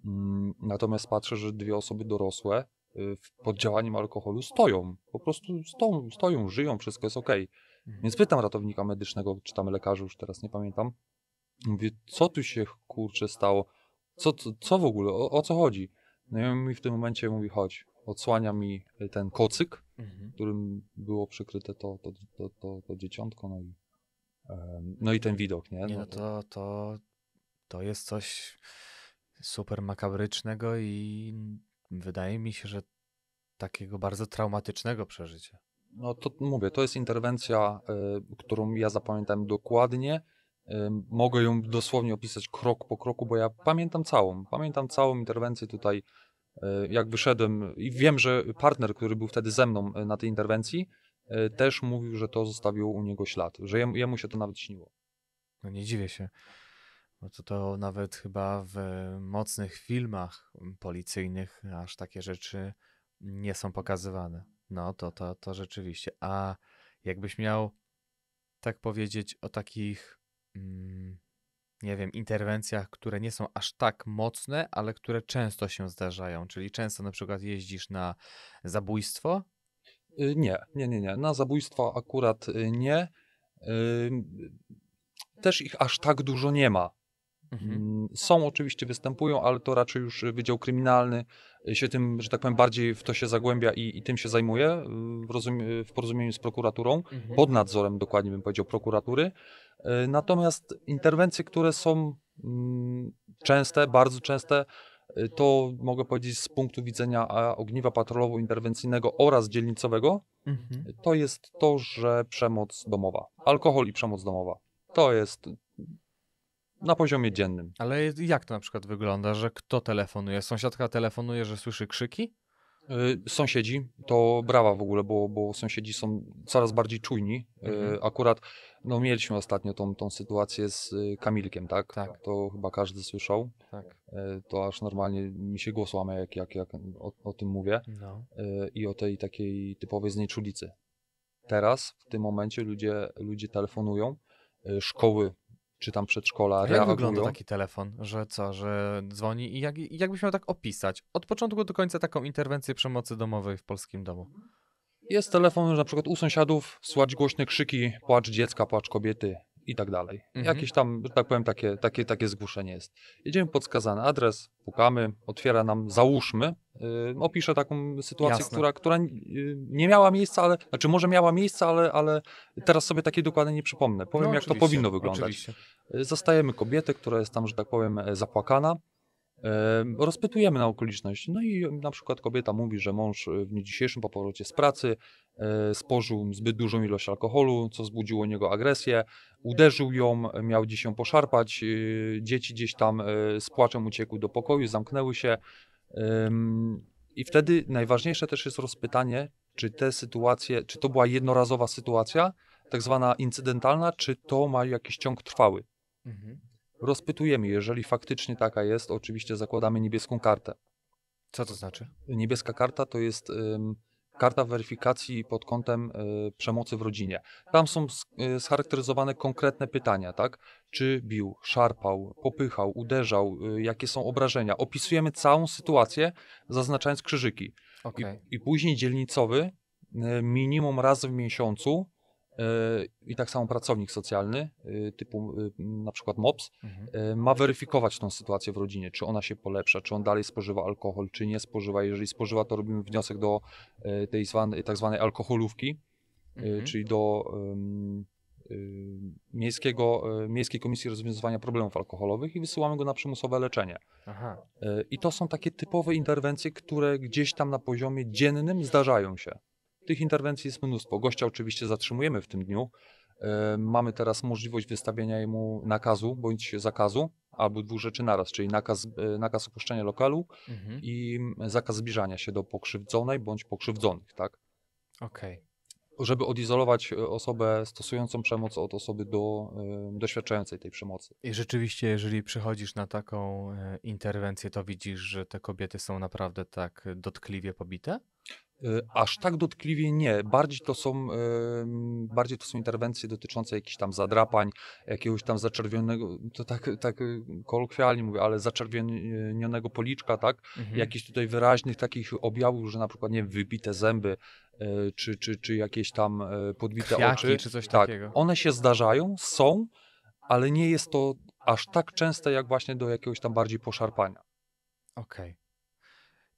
Mm, natomiast patrzę, że dwie osoby dorosłe e, pod działaniem alkoholu stoją. Po prostu stoją, stoją żyją, wszystko jest ok. Mhm. Więc pytam ratownika medycznego, czy tam lekarza, już teraz nie pamiętam. Mówię, co tu się kurczę stało? Co, co, co w ogóle? O, o co chodzi? No i on mi w tym momencie mówi, chodź. Odsłania mi ten kocyk, mhm. którym było przykryte to, to, to, to, to dzieciątko, no i, no i ten widok, nie? No, nie, no to, to, to jest coś super makabrycznego i wydaje mi się, że takiego bardzo traumatycznego przeżycia. No to mówię, to jest interwencja, y, którą ja zapamiętałem dokładnie. Y, mogę ją dosłownie opisać krok po kroku, bo ja pamiętam całą. Pamiętam całą interwencję tutaj, y, jak wyszedłem i wiem, że partner, który był wtedy ze mną na tej interwencji, też mówił, że to zostawiło u niego ślad, że jemu, jemu się to nawet śniło. No nie dziwię się. No to, to nawet chyba w mocnych filmach policyjnych aż takie rzeczy nie są pokazywane. No to, to, to rzeczywiście. A jakbyś miał tak powiedzieć o takich, mm, nie wiem, interwencjach, które nie są aż tak mocne, ale które często się zdarzają, czyli często na przykład jeździsz na zabójstwo? Y, nie, nie, nie, nie. Na zabójstwo akurat y, nie. Też ich aż tak dużo nie ma. Mhm. Mm, są oczywiście, występują, ale to raczej już Wydział Kryminalny e, się tym, że tak powiem, bardziej w to się zagłębia i, i tym się zajmuje e, w, rozumie, w porozumieniu z prokuraturą, mhm. pod nadzorem dokładnie bym powiedział prokuratury. E, natomiast interwencje, które są mm, częste, bardzo częste, to mogę powiedzieć z punktu widzenia ogniwa patrolowo-interwencyjnego oraz dzielnicowego, mhm. to jest to, że przemoc domowa, alkohol i przemoc domowa. To jest na poziomie dziennym. Ale jak to na przykład wygląda, że kto telefonuje? Sąsiadka telefonuje, że słyszy krzyki? Y, sąsiedzi, to brawa w ogóle, bo, bo sąsiedzi są coraz bardziej czujni. Y, mhm. Akurat no, mieliśmy ostatnio tą, tą sytuację z y, Kamilkiem, tak? tak. To chyba każdy słyszał. Tak. To aż normalnie mi się głos łamie, jak, jak, jak o, o tym mówię. No. I o tej takiej typowej znieczulicy. Teraz, w tym momencie ludzie, ludzie telefonują, szkoły czy tam przedszkola reagują. Jak wygląda taki telefon, że co, że dzwoni i jak, jakbyś miał tak opisać od początku do końca taką interwencję przemocy domowej w polskim domu? Jest telefon, że na przykład u sąsiadów słać głośne krzyki, płacz dziecka, płacz kobiety, i tak dalej. Mhm. Jakieś tam, że tak powiem, takie, takie, takie zgłoszenie jest. Jedziemy pod adres, pukamy, otwiera nam, załóżmy, yy, opiszę taką sytuację, Jasne. która, która yy, nie miała miejsca, ale, znaczy może miała miejsce, ale, ale teraz sobie takiej dokładnie nie przypomnę. Powiem, no, jak to powinno wyglądać. Oczywiście. Zastajemy kobietę, która jest tam, że tak powiem, e, zapłakana. Rozpytujemy na okoliczności. No i na przykład kobieta mówi, że mąż e, w dniu dzisiejszym po powrocie z pracy e, spożył zbyt dużą ilość alkoholu, co zbudziło u niego agresję, uderzył ją, miał gdzieś ją poszarpać, e, dzieci gdzieś tam z płaczem uciekły do pokoju, zamknęły się. I wtedy najważniejsze też jest rozpytanie, czy te sytuacje, czy to była jednorazowa sytuacja, tak zwana incydentalna, czy to ma jakiś ciąg trwały. Mhm. Rozpytujemy, jeżeli faktycznie taka jest, oczywiście zakładamy niebieską kartę. Co to znaczy? Niebieska karta to jest karta weryfikacji pod kątem y, przemocy w rodzinie. Tam są y, scharakteryzowane konkretne pytania, tak? Czy bił, szarpał, popychał, uderzał, y, jakie są obrażenia. Opisujemy całą sytuację, zaznaczając krzyżyki. Okay. I, I później dzielnicowy minimum raz w miesiącu i tak samo pracownik socjalny y, typu y, na przykład MOPS mhm. Y, ma weryfikować tą sytuację w rodzinie, czy ona się polepsza, czy on dalej spożywa alkohol, czy nie spożywa. Jeżeli spożywa, to robimy wniosek do tej zwanej, tak zwanej alkoholówki, mhm. czyli do miejskiego, Miejskiej Komisji Rozwiązywania Problemów Alkoholowych i wysyłamy go na przymusowe leczenie. Aha. I to są takie typowe interwencje, które gdzieś tam na poziomie dziennym zdarzają się. Tych interwencji jest mnóstwo. Gościa oczywiście zatrzymujemy w tym dniu. E, mamy teraz możliwość wystawienia mu nakazu bądź zakazu, albo dwóch rzeczy naraz, czyli nakaz, e, nakaz opuszczenia lokalu mhm. i zakaz zbliżania się do pokrzywdzonej bądź pokrzywdzonych, tak? Okej. Okay żeby odizolować e, osobę stosującą przemoc od osoby do, doświadczającej tej przemocy. I rzeczywiście, jeżeli przychodzisz na taką interwencję, to widzisz, że te kobiety są naprawdę tak dotkliwie pobite? Y, aż tak dotkliwie nie. Bardziej to są, bardziej to są interwencje dotyczące jakichś tam zadrapań, jakiegoś tam zaczerwionego, to tak, tak kolokwialnie mówię, ale zaczerwienionego policzka, tak? Mhm. Jakichś tutaj wyraźnych takich objawów, że na przykład, nie wiem, wybite zęby, e, czy, czy, czy jakieś tam e, podbite Kwiaki, oczy. czy coś tak. takiego. One się zdarzają, są, ale nie jest to aż tak częste, jak właśnie do jakiegoś tam bardziej poszarpania. Okej. Okay.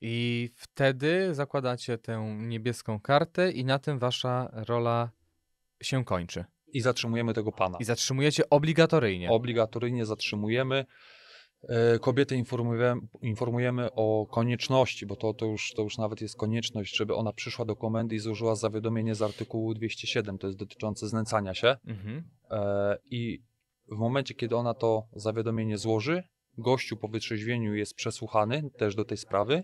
I wtedy zakładacie tę niebieską kartę i na tym wasza rola się kończy. I zatrzymujemy tego pana. I zatrzymujecie obligatoryjnie. Obligatoryjnie zatrzymujemy. E, Kobietę informujemy, informujemy o konieczności, bo to, to, już, to już nawet jest konieczność, żeby ona przyszła do komendy i złożyła zawiadomienie z artykułu 207, to jest dotyczące znęcania się. Mhm. E, I w momencie, kiedy ona to zawiadomienie złoży, gościu po wytrzeźwieniu jest przesłuchany też do tej sprawy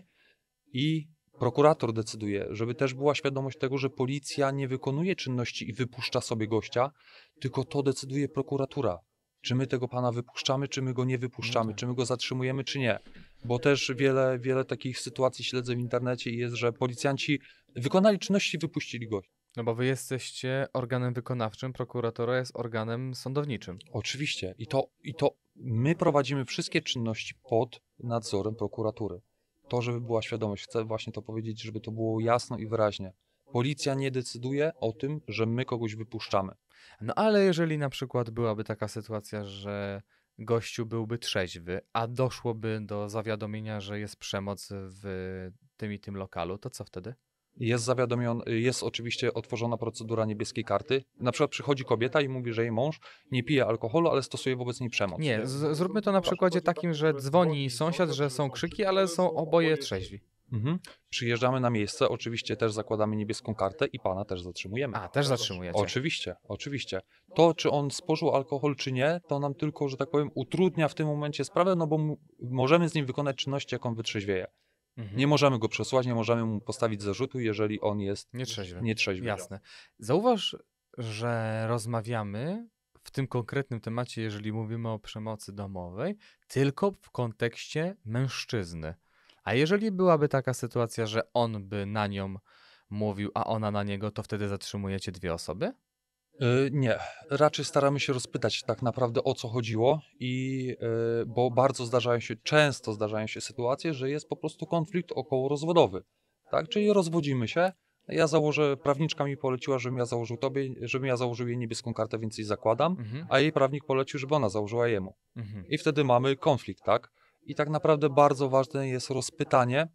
i prokurator decyduje, żeby też była świadomość tego, że policja nie wykonuje czynności i wypuszcza sobie gościa, tylko to decyduje prokuratura. Czy my tego pana wypuszczamy, czy my go nie wypuszczamy, no tak. czy my go zatrzymujemy, czy nie. Bo też wiele, wiele takich sytuacji śledzę w internecie i jest, że policjanci wykonali czynności i wypuścili gościa. No bo wy jesteście organem wykonawczym, prokuratora jest organem sądowniczym. Oczywiście. I to, I to my prowadzimy wszystkie czynności pod nadzorem prokuratury to, żeby była świadomość. Chcę właśnie to powiedzieć, żeby to było jasno i wyraźnie. Policja nie decyduje o tym, że my kogoś wypuszczamy. No ale jeżeli na przykład byłaby taka sytuacja, że gościu byłby trzeźwy, a doszłoby do zawiadomienia, że jest przemoc w tym i tym lokalu, to co wtedy? Jest zawiadomiony, jest oczywiście otworzona procedura niebieskiej karty. Na przykład przychodzi kobieta i mówi, że jej mąż nie pije alkoholu, ale stosuje wobec niej przemoc. Nie, z- zróbmy to na przykładzie takim, że dzwoni sąsiad, że są krzyki, ale są oboje trzeźwi. Mhm. Przyjeżdżamy na miejsce, oczywiście też zakładamy niebieską kartę i pana też zatrzymujemy. A, też zatrzymujecie. Oczywiście, oczywiście. To, czy on spożył alkohol, czy nie, to nam tylko, że tak powiem, utrudnia w tym momencie sprawę, no bo m- możemy z nim wykonać czynności, jaką wytrzeźwieje. Mhm. Nie możemy go przesłać, nie możemy mu postawić zarzutu, jeżeli on jest nietrzeźwy. nietrzeźwy. Jasne. Zauważ, że rozmawiamy w tym konkretnym temacie, jeżeli mówimy o przemocy domowej, tylko w kontekście mężczyzny. A jeżeli byłaby taka sytuacja, że on by na nią mówił, a ona na niego, to wtedy zatrzymujecie dwie osoby? Y, nie, raczej staramy się rozpytać tak naprawdę o co chodziło i y, bo bardzo zdarzają się, często zdarzają się sytuacje, że jest po prostu konflikt rozwodowy, tak? Czyli rozwodzimy się, ja założę, prawniczka mi poleciła, żebym ja założył tobie, żebym ja założył jej niebieską kartę, więc jej zakładam, mhm. a jej prawnik polecił, żeby ona założyła jemu. Mhm. I wtedy mamy konflikt, tak? I tak naprawdę bardzo ważne jest rozpytanie,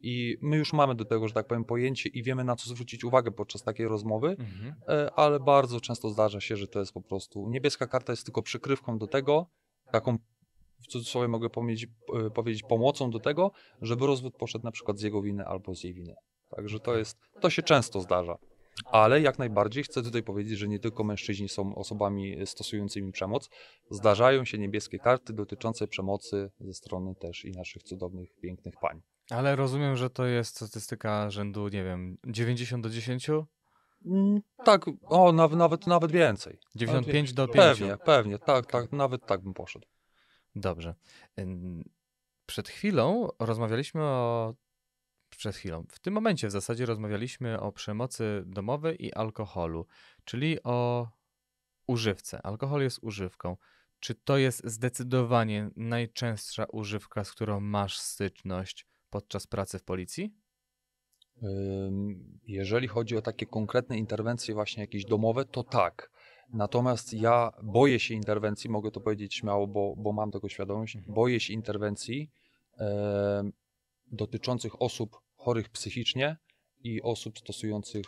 i my już mamy do tego, że tak powiem, pojęcie i wiemy na co zwrócić uwagę podczas takiej rozmowy, mhm. E, ale bardzo często zdarza się, że to jest po prostu niebieska karta jest tylko przykrywką do tego, taką w cudzysłowie mogę powiedzieć, e, powiedzieć pomocą do tego, żeby rozwód poszedł na przykład z jego winy albo z jej winy. Także to tak. jest, to się często zdarza. Ale jak najbardziej chcę tutaj powiedzieć, że nie tylko mężczyźni są osobami stosującymi przemoc. Zdarzają się niebieskie karty dotyczące przemocy ze strony też i naszych cudownych, pięknych pań. Ale rozumiem, że to jest statystyka rzędu, nie wiem, 90 do 10? Mm, tak, tak no. o, nawet, nawet, nawet więcej. 95 do 5? Pewnie, pewnie, tak tak, tak, tak, nawet tak bym poszedł. Dobrze. Przed chwilą rozmawialiśmy o. Przed chwilą. W tym momencie w zasadzie rozmawialiśmy o przemocy domowej i alkoholu, czyli o używce. Alkohol jest używką. Czy to jest zdecydowanie najczęstsza używka, z którą masz styczność? podczas pracy w policji? Jeżeli chodzi o takie konkretne interwencje, właśnie jakieś domowe, to tak. Natomiast ja boję się interwencji, mogę to powiedzieć śmiało, bo, bo mam tego świadomość. Mhm. Boję się interwencji e, dotyczących osób chorych psychicznie i osób stosujących,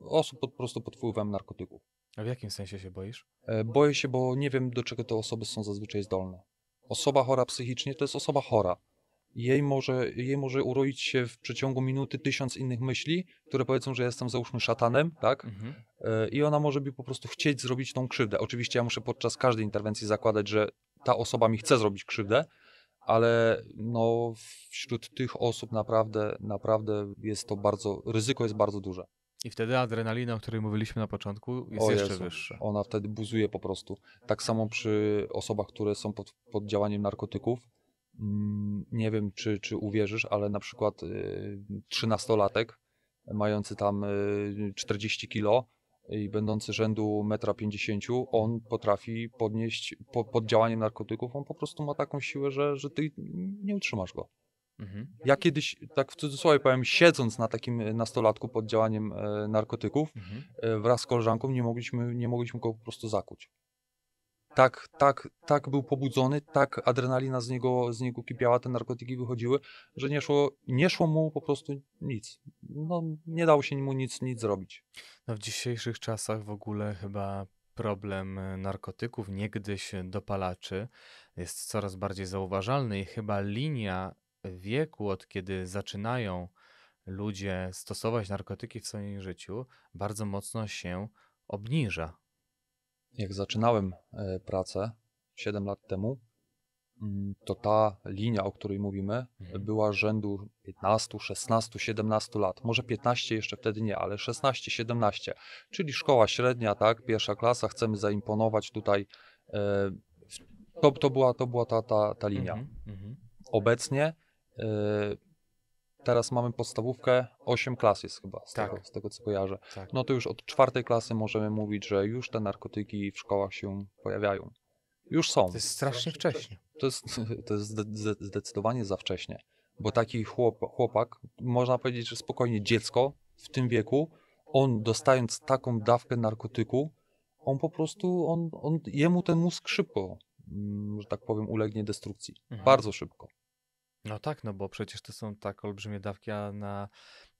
e, osób po prostu pod wpływem narkotyków. A w jakim sensie się boisz? E, boję się, bo nie wiem, do czego te osoby są zazwyczaj zdolne. Osoba chora psychicznie to jest osoba chora jej może, jej może uroić się w przeciągu minuty tysiąc innych myśli, które powiedzą, że jestem załóżmy szatanem, tak? Mhm. E, I ona może by po prostu chcieć zrobić tą krzywdę. Oczywiście ja muszę podczas każdej interwencji zakładać, że ta osoba mi chce zrobić krzywdę, ale no, wśród tych osób naprawdę, naprawdę jest to bardzo, ryzyko jest bardzo duże. I wtedy adrenalina, o której mówiliśmy na początku, jest o jeszcze Jezu. wyższa. Ona wtedy buzuje po prostu. Tak samo przy osobach, które są pod, pod działaniem narkotyków, Mm, nie wiem, czy, czy uwierzysz, ale na przykład y, trzynastolatek mający tam 40 y, kilo i będący rzędu 1,50 m, on potrafi podnieść po, pod działaniem narkotyków, on po prostu ma taką siłę, że, że ty nie utrzymasz go. Mhm. Ja kiedyś, tak w cudzysłowie powiem, siedząc na takim nastolatku pod działaniem e, narkotyków, mhm. E, wraz z koleżanką nie mogliśmy, nie mogliśmy go po prostu zakuć tak, tak, tak był pobudzony, tak adrenalina z niego, z niego kipiała, te narkotyki wychodziły, że nie szło, nie szło mu po prostu nic. No, nie dało się mu nic, nic zrobić. No, w dzisiejszych czasach w ogóle chyba problem e, narkotyków, niegdyś dopalaczy, jest coraz bardziej zauważalny i chyba linia wieku, od kiedy zaczynają ludzie stosować narkotyki w swoim życiu, bardzo mocno się obniża jak zaczynałem e, pracę 7 lat temu, mm, to ta linia, o której mówimy, mhm. była rzędu 15, 16, 17 lat. Może 15 jeszcze wtedy nie, ale 16, 17. Czyli szkoła średnia, tak, pierwsza klasa, chcemy zaimponować tutaj. E, to, to była, to była ta, ta, ta linia. Mhm, mhm. Obecnie e, Teraz mamy podstawówkę, 8 klas jest chyba, z, tak. tego, z tego co kojarzę. Tak. No to już od czwartej klasy możemy mówić, że już te narkotyki w szkołach się pojawiają. Już są. To jest strasznie wcześnie. To jest, to jest zdecydowanie za wcześnie, bo taki chłop, chłopak, można powiedzieć, że spokojnie dziecko w tym wieku, on dostając taką dawkę narkotyku, on po prostu, on, on, jemu ten mózg szybko, mm, że tak powiem, ulegnie destrukcji. Mhm. Bardzo szybko. No tak, no bo przecież to są tak olbrzymie dawki, a na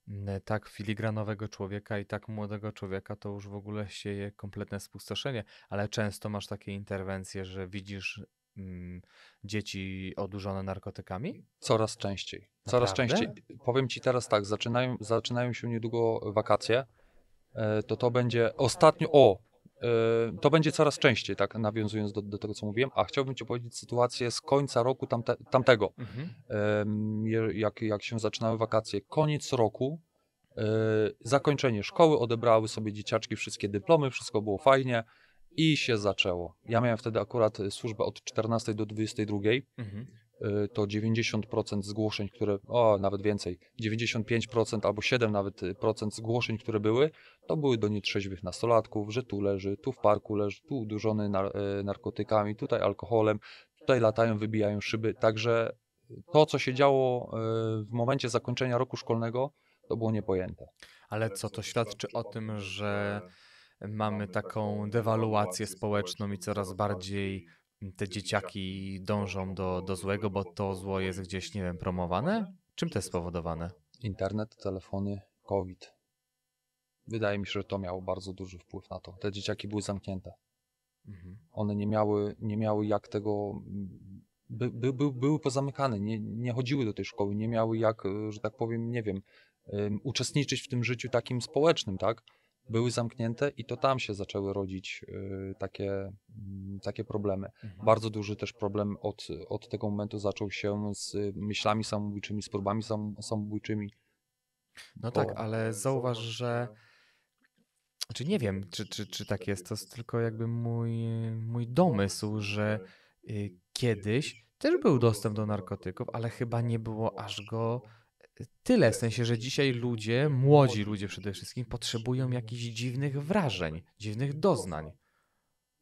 mm, tak filigranowego człowieka i tak młodego człowieka to już w ogóle sieje kompletne spustoszenie, ale często masz takie interwencje, że widzisz mm, dzieci odurzone narkotykami? Coraz częściej. Coraz Naprawdę? częściej. Powiem ci teraz tak, zaczynają, zaczynają się niedługo wakacje, e, to to będzie ostatnio, o, Yy, to będzie coraz częściej, tak nawiązując do, do, tego, co mówiłem, a chciałbym Ci powiedzieć sytuację z końca roku tamte, tamtego, mhm. jak, jak się zaczynały wakacje. Koniec roku, yy, zakończenie szkoły, odebrały sobie dzieciaczki wszystkie dyplomy, wszystko było fajnie i się zaczęło. Ja miałem wtedy akurat y, służbę od 14 do 22. Mhm. Y, to 90% zgłoszeń, które, o nawet więcej, 95% albo 7 nawet y, procent zgłoszeń, które były, to były do nietrzeźwych nastolatków, że tu leży, tu w parku leży, tu udurzony nar y, narkotykami, tutaj alkoholem, tutaj latają, wybijają szyby. Także to, co się działo w momencie zakończenia roku szkolnego, to było niepojęte. Ale co to świadczy o tym, że mamy taką dewaluację społeczną i coraz bardziej te dzieciaki dążą do, do złego, bo to zło jest gdzieś, nie wiem, promowane? Czym to jest spowodowane? Internet, telefony, COVID. Wydaje mi się, że to miało bardzo duży wpływ na to. Te dzieciaki były zamknięte. Mhm. One nie miały, nie miały jak tego. By, by, by, były pozamykane, nie, nie chodziły do tej szkoły, nie miały jak, y, że tak powiem, nie wiem, um, uczestniczyć w tym życiu takim społecznym, tak? były zamknięte i to tam się zaczęły rodzić y, takie, mm, takie problemy. Mhm. Bardzo duży też problem od, od tego momentu zaczął się z myślami samobójczymi, z próbami sam, samobójczymi. No Bo... tak, ale zauważ, że znaczy nie wiem, czy, czy, czy tak jest, to jest tylko jakby mój, mój domysł, że y, kiedyś też był dostęp do narkotyków, ale chyba nie było aż go tyle, w sensie, że dzisiaj ludzie, młodzi ludzie przede wszystkim, potrzebują jakichś dziwnych wrażeń, dziwnych doznań.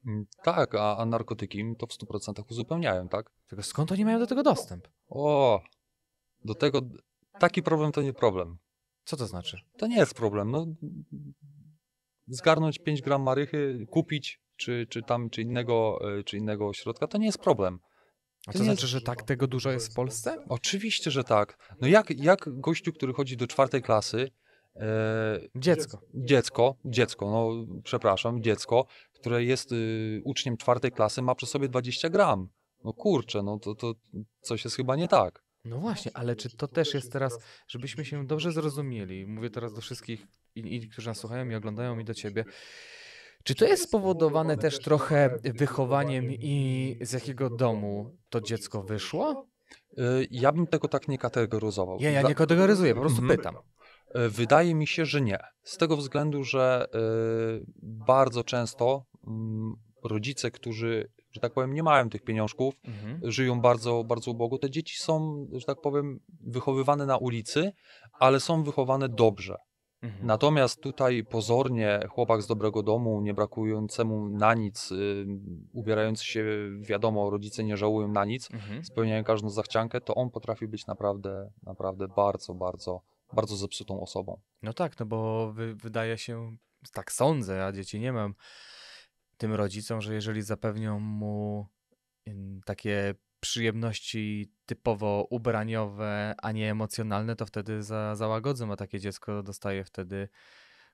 Mm, tak, a, a narkotyki to w 100% uzupełniają, tak? Tylko skąd oni mają do tego dostęp? O, do tego taki problem to nie problem. Co to znaczy? To nie jest problem. No, zgarnąć 5 gram marychy, kupić, czy, czy tam, czy innego, e, czy innego środka, to nie jest problem. A to, to znaczy, że tak tego dużo jest w Polsce? Oczywiście, że tak. No jak, jak gościu, który chodzi do czwartej klasy, e, dziecko. Dziecko, dziecko, no przepraszam, dziecko, które jest y, uczniem czwartej klasy, ma przy sobie 20 gram. No kurczę, no to, to coś jest chyba nie tak. No właśnie, ale czy to też jest teraz, żebyśmy się dobrze zrozumieli, mówię teraz do wszystkich, i, i którzy nas słuchają i oglądają i do ciebie, czy to jest spowodowane też trochę wychowaniem i z jakiego domu to dziecko wyszło? Y, ja bym tego tak nie kategoryzował. Nie, ja nie kategoryzuję, po prostu mhm. pytam. Y, wydaje mi się, że nie. Z tego względu, że y, bardzo często mm, rodzice, którzy, że tak powiem, nie mają tych pieniążków, mhm. żyją bardzo, bardzo ubogo. Te dzieci są, że tak powiem, wychowywane na ulicy, ale są wychowane dobrze. Mhm. Natomiast tutaj pozornie chłopak z dobrego domu, nie brakującemu na nic, y, ubierający się, wiadomo, rodzice nie żałują na nic, mhm. spełniają każdą zachciankę, to on potrafi być naprawdę, naprawdę bardzo, bardzo, bardzo zepsutą osobą. No tak, no bo wy, wydaje się, tak sądzę, a dzieci nie mam, tym rodzicom, że jeżeli zapewnią mu mm, takie przyjemności typowo ubraniowe, a nie emocjonalne, to wtedy za, załagodzą, a takie dziecko dostaje wtedy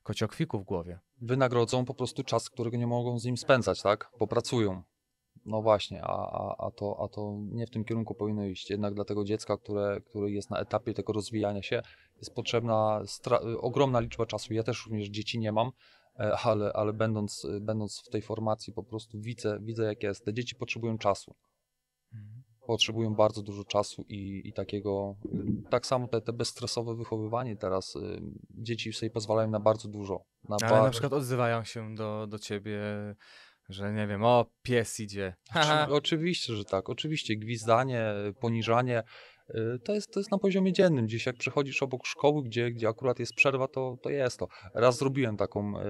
kociokwiku w głowie. Wynagrodzą po prostu czas, którego nie mogą z nim spędzać, tak? Bo pracują. No właśnie, a, a, a, to, a to nie w tym kierunku powinno iść. Jednak dla tego dziecka, które, które jest na etapie tego rozwijania się, jest potrzebna ogromna liczba czasu. Ja też również dzieci nie mam, e, ale, ale będąc, będąc w tej formacji, po prostu widzę, widzę, jak jest. Te dzieci potrzebują czasu. Mhm. potrzebują bardzo dużo czasu i, i takiego. Y, tak samo te, te bezstresowe wychowywanie teraz. Y, dzieci sobie pozwalają na bardzo dużo. Na Ale bar... na przykład odzywają się do, do ciebie, że nie wiem, o, pies idzie. Oczy, oczywiście, że tak. Oczywiście gwizdanie, poniżanie. Y, to jest, to jest na poziomie dziennym. Dziś jak przechodzisz obok szkoły, gdzie, gdzie akurat jest przerwa, to, to jest to. Raz zrobiłem taką y,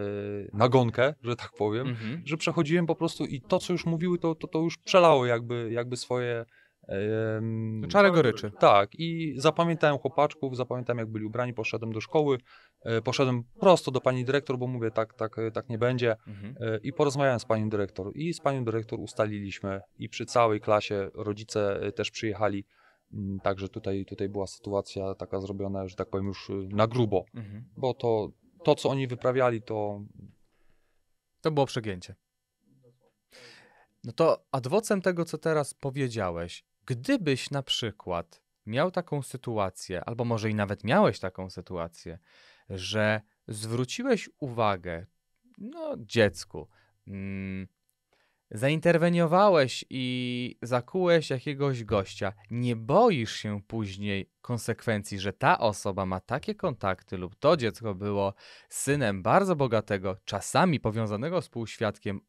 nagonkę, że tak powiem, mhm. że przechodziłem po prostu i to, co już mówiły, to, to, to już przelało jakby, jakby swoje... Ym, Czarę goryczy. Tak, i zapamiętałem chłopaczków, zapamiętałem jak byli ubrani, poszedłem do szkoły, y, poszedłem prosto do pani dyrektor, bo mówię tak, tak, tak nie będzie mhm. i porozmawiałem z panią dyrektor i z panią dyrektor ustaliliśmy i przy całej klasie rodzice też przyjechali, Mm, także tutaj, tutaj była sytuacja taka zrobiona, że tak powiem, już y, na grubo, mhm. bo to, to, co oni wyprawiali, to. To było przegięcie. No to adwocem tego, co teraz powiedziałeś, gdybyś na przykład miał taką sytuację, albo może i nawet miałeś taką sytuację, że zwróciłeś uwagę, no, dziecku, mm, Zainterweniowałeś i zakułeś jakiegoś gościa. Nie boisz się później konsekwencji, że ta osoba ma takie kontakty lub to dziecko było synem bardzo bogatego, czasami powiązanego z półświadkiem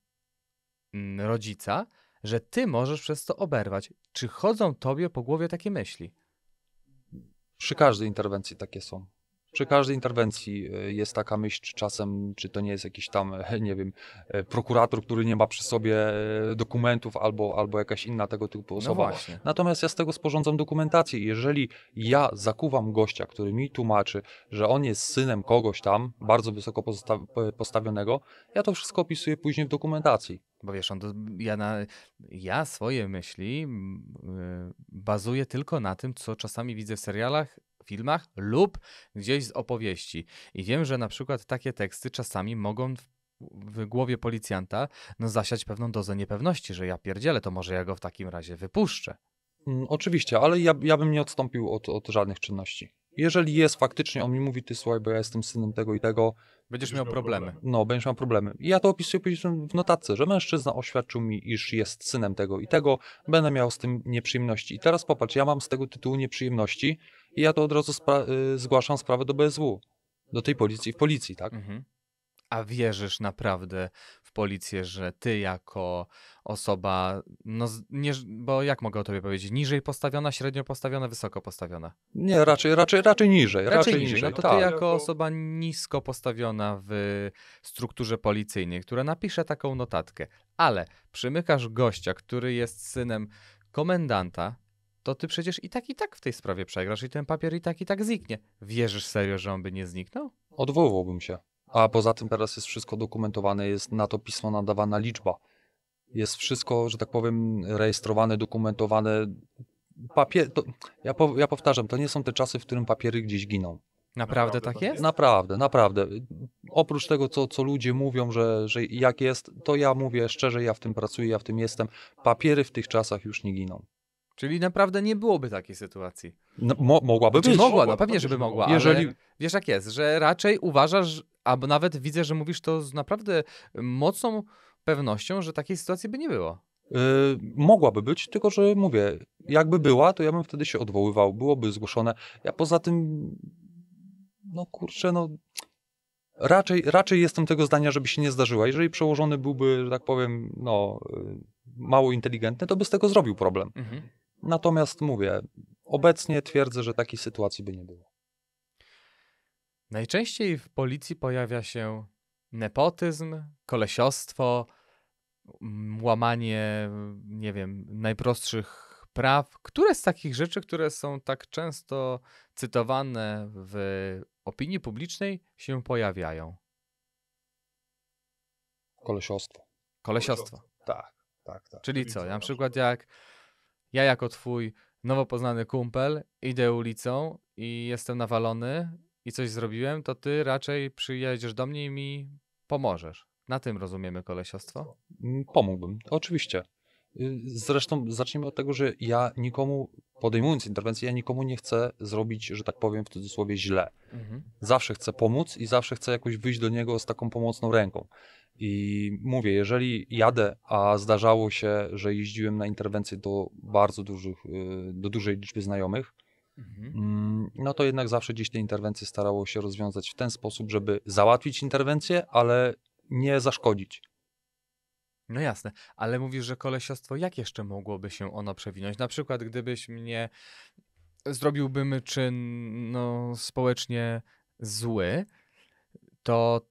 mm, rodzica, że ty możesz przez to oberwać. Czy chodzą tobie po głowie takie myśli? Przy każdej interwencji takie są. Przy każdej interwencji e, jest taka myśl, czy czasem, czy to nie jest jakiś tam, e, nie wiem, e, prokurator, który nie ma przy sobie dokumentów albo, albo jakaś inna tego typu no osoba. No Natomiast ja z tego sporządzam dokumentację. Jeżeli ja zakuwam gościa, który mi tłumaczy, że on jest synem kogoś tam, bardzo wysoko postawionego, ja to wszystko opisuję później w dokumentacji. Bo wiesz, on to, ja, na, ja swoje myśli yy, bazuję tylko na tym, co czasami widzę w serialach filmach lub gdzieś z opowieści. I wiem, że na przykład takie teksty czasami mogą w w głowie policjanta no, zasiać pewną dozę niepewności, że ja pierdzielę, to może ja go w takim razie wypuszczę. Mm, oczywiście, ale ja, ja bym nie odstąpił od, od żadnych czynności. Jeżeli jest faktycznie, on mi mówi, ty słuchaj, bo ja jestem synem tego i tego. Będziesz miał problemy. No, będziesz miał problemy. I ja to opisuję w notatce, że mężczyzna oświadczył mi, iż jest synem tego i tego, będę miał z tym nieprzyjemności. I teraz popatrz, ja mam z tego tytułu nieprzyjemności, i ja to od razu spra y, zgłaszam sprawę do BSW, do tej policji, w policji, tak? Mhm. A wierzysz naprawdę w policję, że ty jako osoba, no nie, bo jak mogę o tobie powiedzieć, niżej postawiona, średnio postawiona, wysoko postawiona? Nie, raczej, raczej, raczej niżej. Raczej, raczej niżej. No, no to tak. ty jako osoba nisko postawiona w strukturze policyjnej, która napisze taką notatkę, ale przymykasz gościa, który jest synem komendanta, to ty przecież i tak, i tak w tej sprawie przegrasz i ten papier i tak, i tak zniknie. Wierzysz serio, że on by nie zniknął? Odwoływałbym się. A poza tym teraz jest wszystko dokumentowane, jest na to pismo nadawana liczba. Jest wszystko, że tak powiem, rejestrowane, dokumentowane. Papier, to, ja, po, ja powtarzam, to nie są te czasy, w którym papiery gdzieś giną. Naprawdę, tak naprawdę tak jest? Naprawdę, naprawdę. Oprócz tego, co, co ludzie mówią, że, że jak jest, to ja mówię szczerze, ja w tym pracuję, ja w tym jestem. Papiery w tych czasach już nie giną. Czyli naprawdę nie byłoby takiej sytuacji. No, mo mogłaby znaczy, być. Mogła, mogła, no pewnie, żeby no. mogła. Jeżeli... wiesz jak jest, że raczej uważasz, albo nawet widzę, że mówisz to z naprawdę mocną pewnością, że takiej sytuacji by nie było. Yy, mogłaby być, tylko że mówię, jakby była, to ja bym wtedy się odwoływał, byłoby zgłoszone. Ja poza tym, no kurczę, no raczej, raczej jestem tego zdania, żeby się nie zdarzyła. Jeżeli przełożony byłby, że tak powiem, no yy, mało inteligentny, to by z tego zrobił problem. Mhm. Natomiast mówię, obecnie twierdzę, że takiej sytuacji by nie było. Najczęściej w policji pojawia się nepotyzm, kolesiostwo, mm, łamanie, nie wiem, najprostszych praw. Które z takich rzeczy, które są tak często cytowane w opinii publicznej, się pojawiają? Kolesiostwo. Kolesiostwo. Tak, tak, tak. Czyli co? Na przykład jak ja jako twój nowo poznany kumpel idę ulicą i jestem nawalony i coś zrobiłem, to ty raczej przyjedziesz do mnie i mi pomożesz. Na tym rozumiemy kolesiostwo? Mm, pomógłbym, oczywiście. Y, zresztą zacznijmy od tego, że ja nikomu, podejmując interwencję, ja nikomu nie chcę zrobić, że tak powiem w cudzysłowie, źle. Mhm. Zawsze chcę pomóc i zawsze chcę jakoś wyjść do niego z taką pomocną ręką. I mówię, jeżeli jadę, a zdarzało się, że jeździłem na interwencję do bardzo dużych, y, do dużej liczby znajomych, mhm. Mm, no to jednak zawsze gdzieś te interwencje starało się rozwiązać w ten sposób, żeby załatwić interwencję, ale nie zaszkodzić. No jasne, ale mówisz, że kolesiostwo, jak jeszcze mogłoby się ono przewinąć? Na przykład, gdybyś mnie zrobiłbym czyn no, społecznie zły, to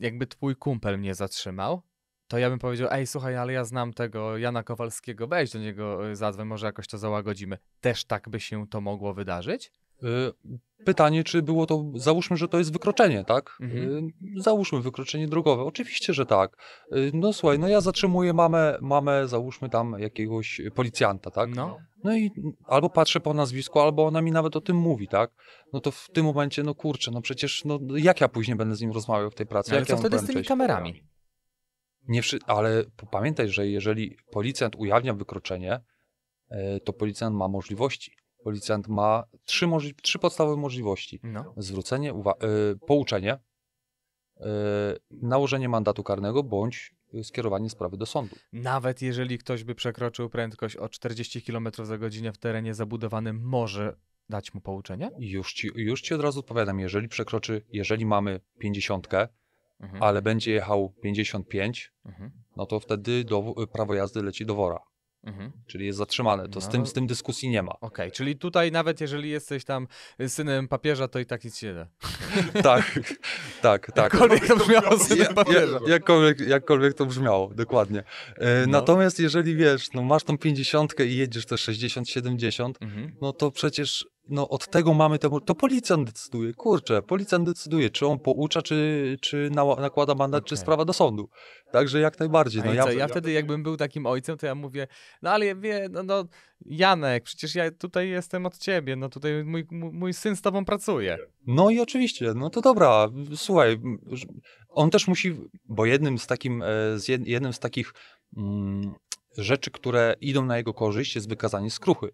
jakby twój kumpel mnie zatrzymał, to ja bym powiedział, ej, słuchaj, ale ja znam tego Jana Kowalskiego, weź do niego y, zadzwoń, może jakoś to załagodzimy. Też tak by się to mogło wydarzyć? Y, pytanie, czy było to, załóżmy, że to jest wykroczenie, tak? Y, mhm. Załóżmy wykroczenie drogowe. Oczywiście, że tak. Y, no słuchaj, no ja zatrzymuję mamę, mamę załóżmy tam jakiegoś policjanta, tak? No. No i albo patrzę po nazwisku, albo ona mi nawet o tym mówi, tak? No to w tym momencie, no kurczę, no przecież, no jak ja później będę z nim rozmawiał w tej pracy? No, ale jak co ja wtedy z tymi kamerami? Nie ale pamiętaj, że jeżeli policjant ujawnia wykroczenie, to policjant ma możliwości policjant ma trzy, możli- trzy podstawowe możliwości. No. Zwrócenie, y, pouczenie, y, nałożenie mandatu karnego bądź skierowanie sprawy do sądu. Nawet jeżeli ktoś by przekroczył prędkość o 40 km za godzinę w terenie zabudowanym, może dać mu pouczenie? Już ci, już ci od razu odpowiadam, jeżeli przekroczy, jeżeli mamy 50, Mhm. ale będzie jechał 55, mhm. no to wtedy do, prawo jazdy leci do wora. Mhm. Czyli jest zatrzymane. To no. z, tym, z tym dyskusji nie ma. Okej, okay. czyli tutaj nawet jeżeli jesteś tam synem papieża, to i tak nic się da. tak, tak, tak. Jakkolwiek to brzmiało synem papieża. jakkolwiek, jakkolwiek to brzmiało, dokładnie. E, no. Natomiast jeżeli wiesz, no masz tą pięćdziesiątkę i jedziesz te 60-70, mhm. no to przecież no od tego mamy temu, to policjant decyduje, kurczę, policjant decyduje, czy on poucza, czy, czy na, nakłada mandat, okay. czy sprawa do sądu. Także jak najbardziej. No, ja, ja wtedy jakbym był takim ojcem, to ja mówię, no ale wie, no, no Janek, przecież ja tutaj jestem od ciebie, no tutaj mój, mój syn z tobą pracuje. No i oczywiście, no to dobra, słuchaj, on też musi, bo jednym z takim, e, z jednym z takich mm, rzeczy, które idą na jego korzyść jest wykazanie skruchy.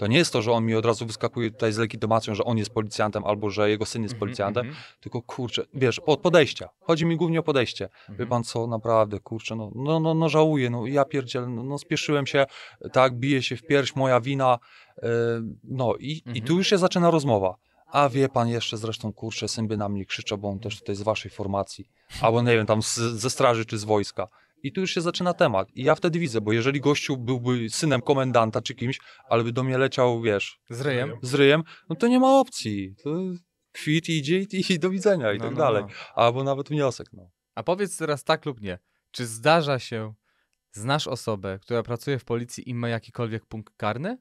To nie jest to, że on mi od razu wyskakuje tutaj z legitymacją, że on jest policjantem albo że jego syn jest mhm, policjantem, mm -hmm. tylko kurczę, wiesz, od podejścia. Chodzi mi głównie o podejście. Mhm. Wie pan co, naprawdę, kurczę, no, no, no, no żałuję, no ja pierdziel, no, no spieszyłem się, tak, bije się w pierś, moja wina. Yy, no i, mm -hmm. i mhm. tu już się zaczyna rozmowa. A wie pan jeszcze zresztą, kurczę, syn by na mnie krzyczał, bo on też tutaj z waszej formacji, albo nie wiem, tam z, ze straży czy z wojska. I tu już się zaczyna temat. I ja wtedy widzę, bo jeżeli gościu byłby synem komendanta czy kimś, ale by do mnie leciał, wiesz... Z ryjem. Z ryjem, no to nie ma opcji. To kwit idzie i, do widzenia i no, tak no, dalej. No. Albo nawet wniosek. No. A powiedz teraz tak lub nie. Czy zdarza się, znasz osobę, która pracuje w policji i ma jakikolwiek punkt karny?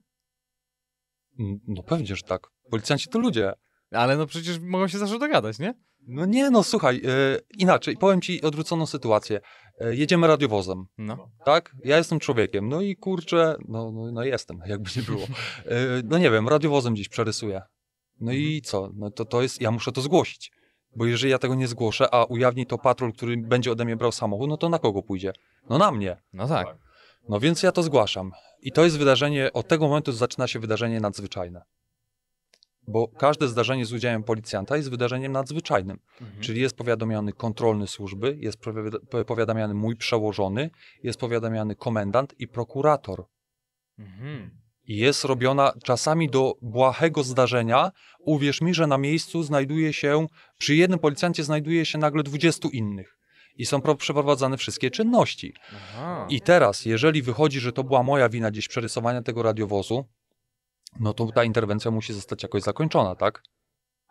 Mm, no pewnie, że tak. Policjanci to ludzie. Ale no przecież mogą się zawsze dogadać, nie? No nie, no słuchaj, e, inaczej, powiem ci odwróconą sytuację. E, jedziemy radiowozem, no. tak? Ja jestem człowiekiem, no i kurczę, no, no, no jestem, jakby nie było. E, no nie wiem, radiowozem gdzieś przerysuję. No i mhm. co? No to, to jest, ja muszę to zgłosić. Bo jeżeli ja tego nie zgłoszę, a ujawni to patrol, który będzie ode mnie brał samochód, no to na kogo pójdzie? No na mnie. No tak. No więc ja to zgłaszam. I to jest wydarzenie, od tego momentu zaczyna się wydarzenie nadzwyczajne bo każde zdarzenie z udziałem policjanta jest wydarzeniem nadzwyczajnym, mhm. czyli jest powiadomiony kontrolny służby, jest powiadamiany mój przełożony, jest powiadamiany komendant i prokurator. Mhm. I jest robiona czasami do błahego zdarzenia. Uwierz mi, że na miejscu znajduje się, przy jednym policjancie znajduje się nagle 20 innych. I są przeprowadzane wszystkie czynności. Aha. I teraz, jeżeli wychodzi, że to była moja wina gdzieś przerysowania tego radiowozu, no to ta interwencja musi zostać jakoś zakończona, tak?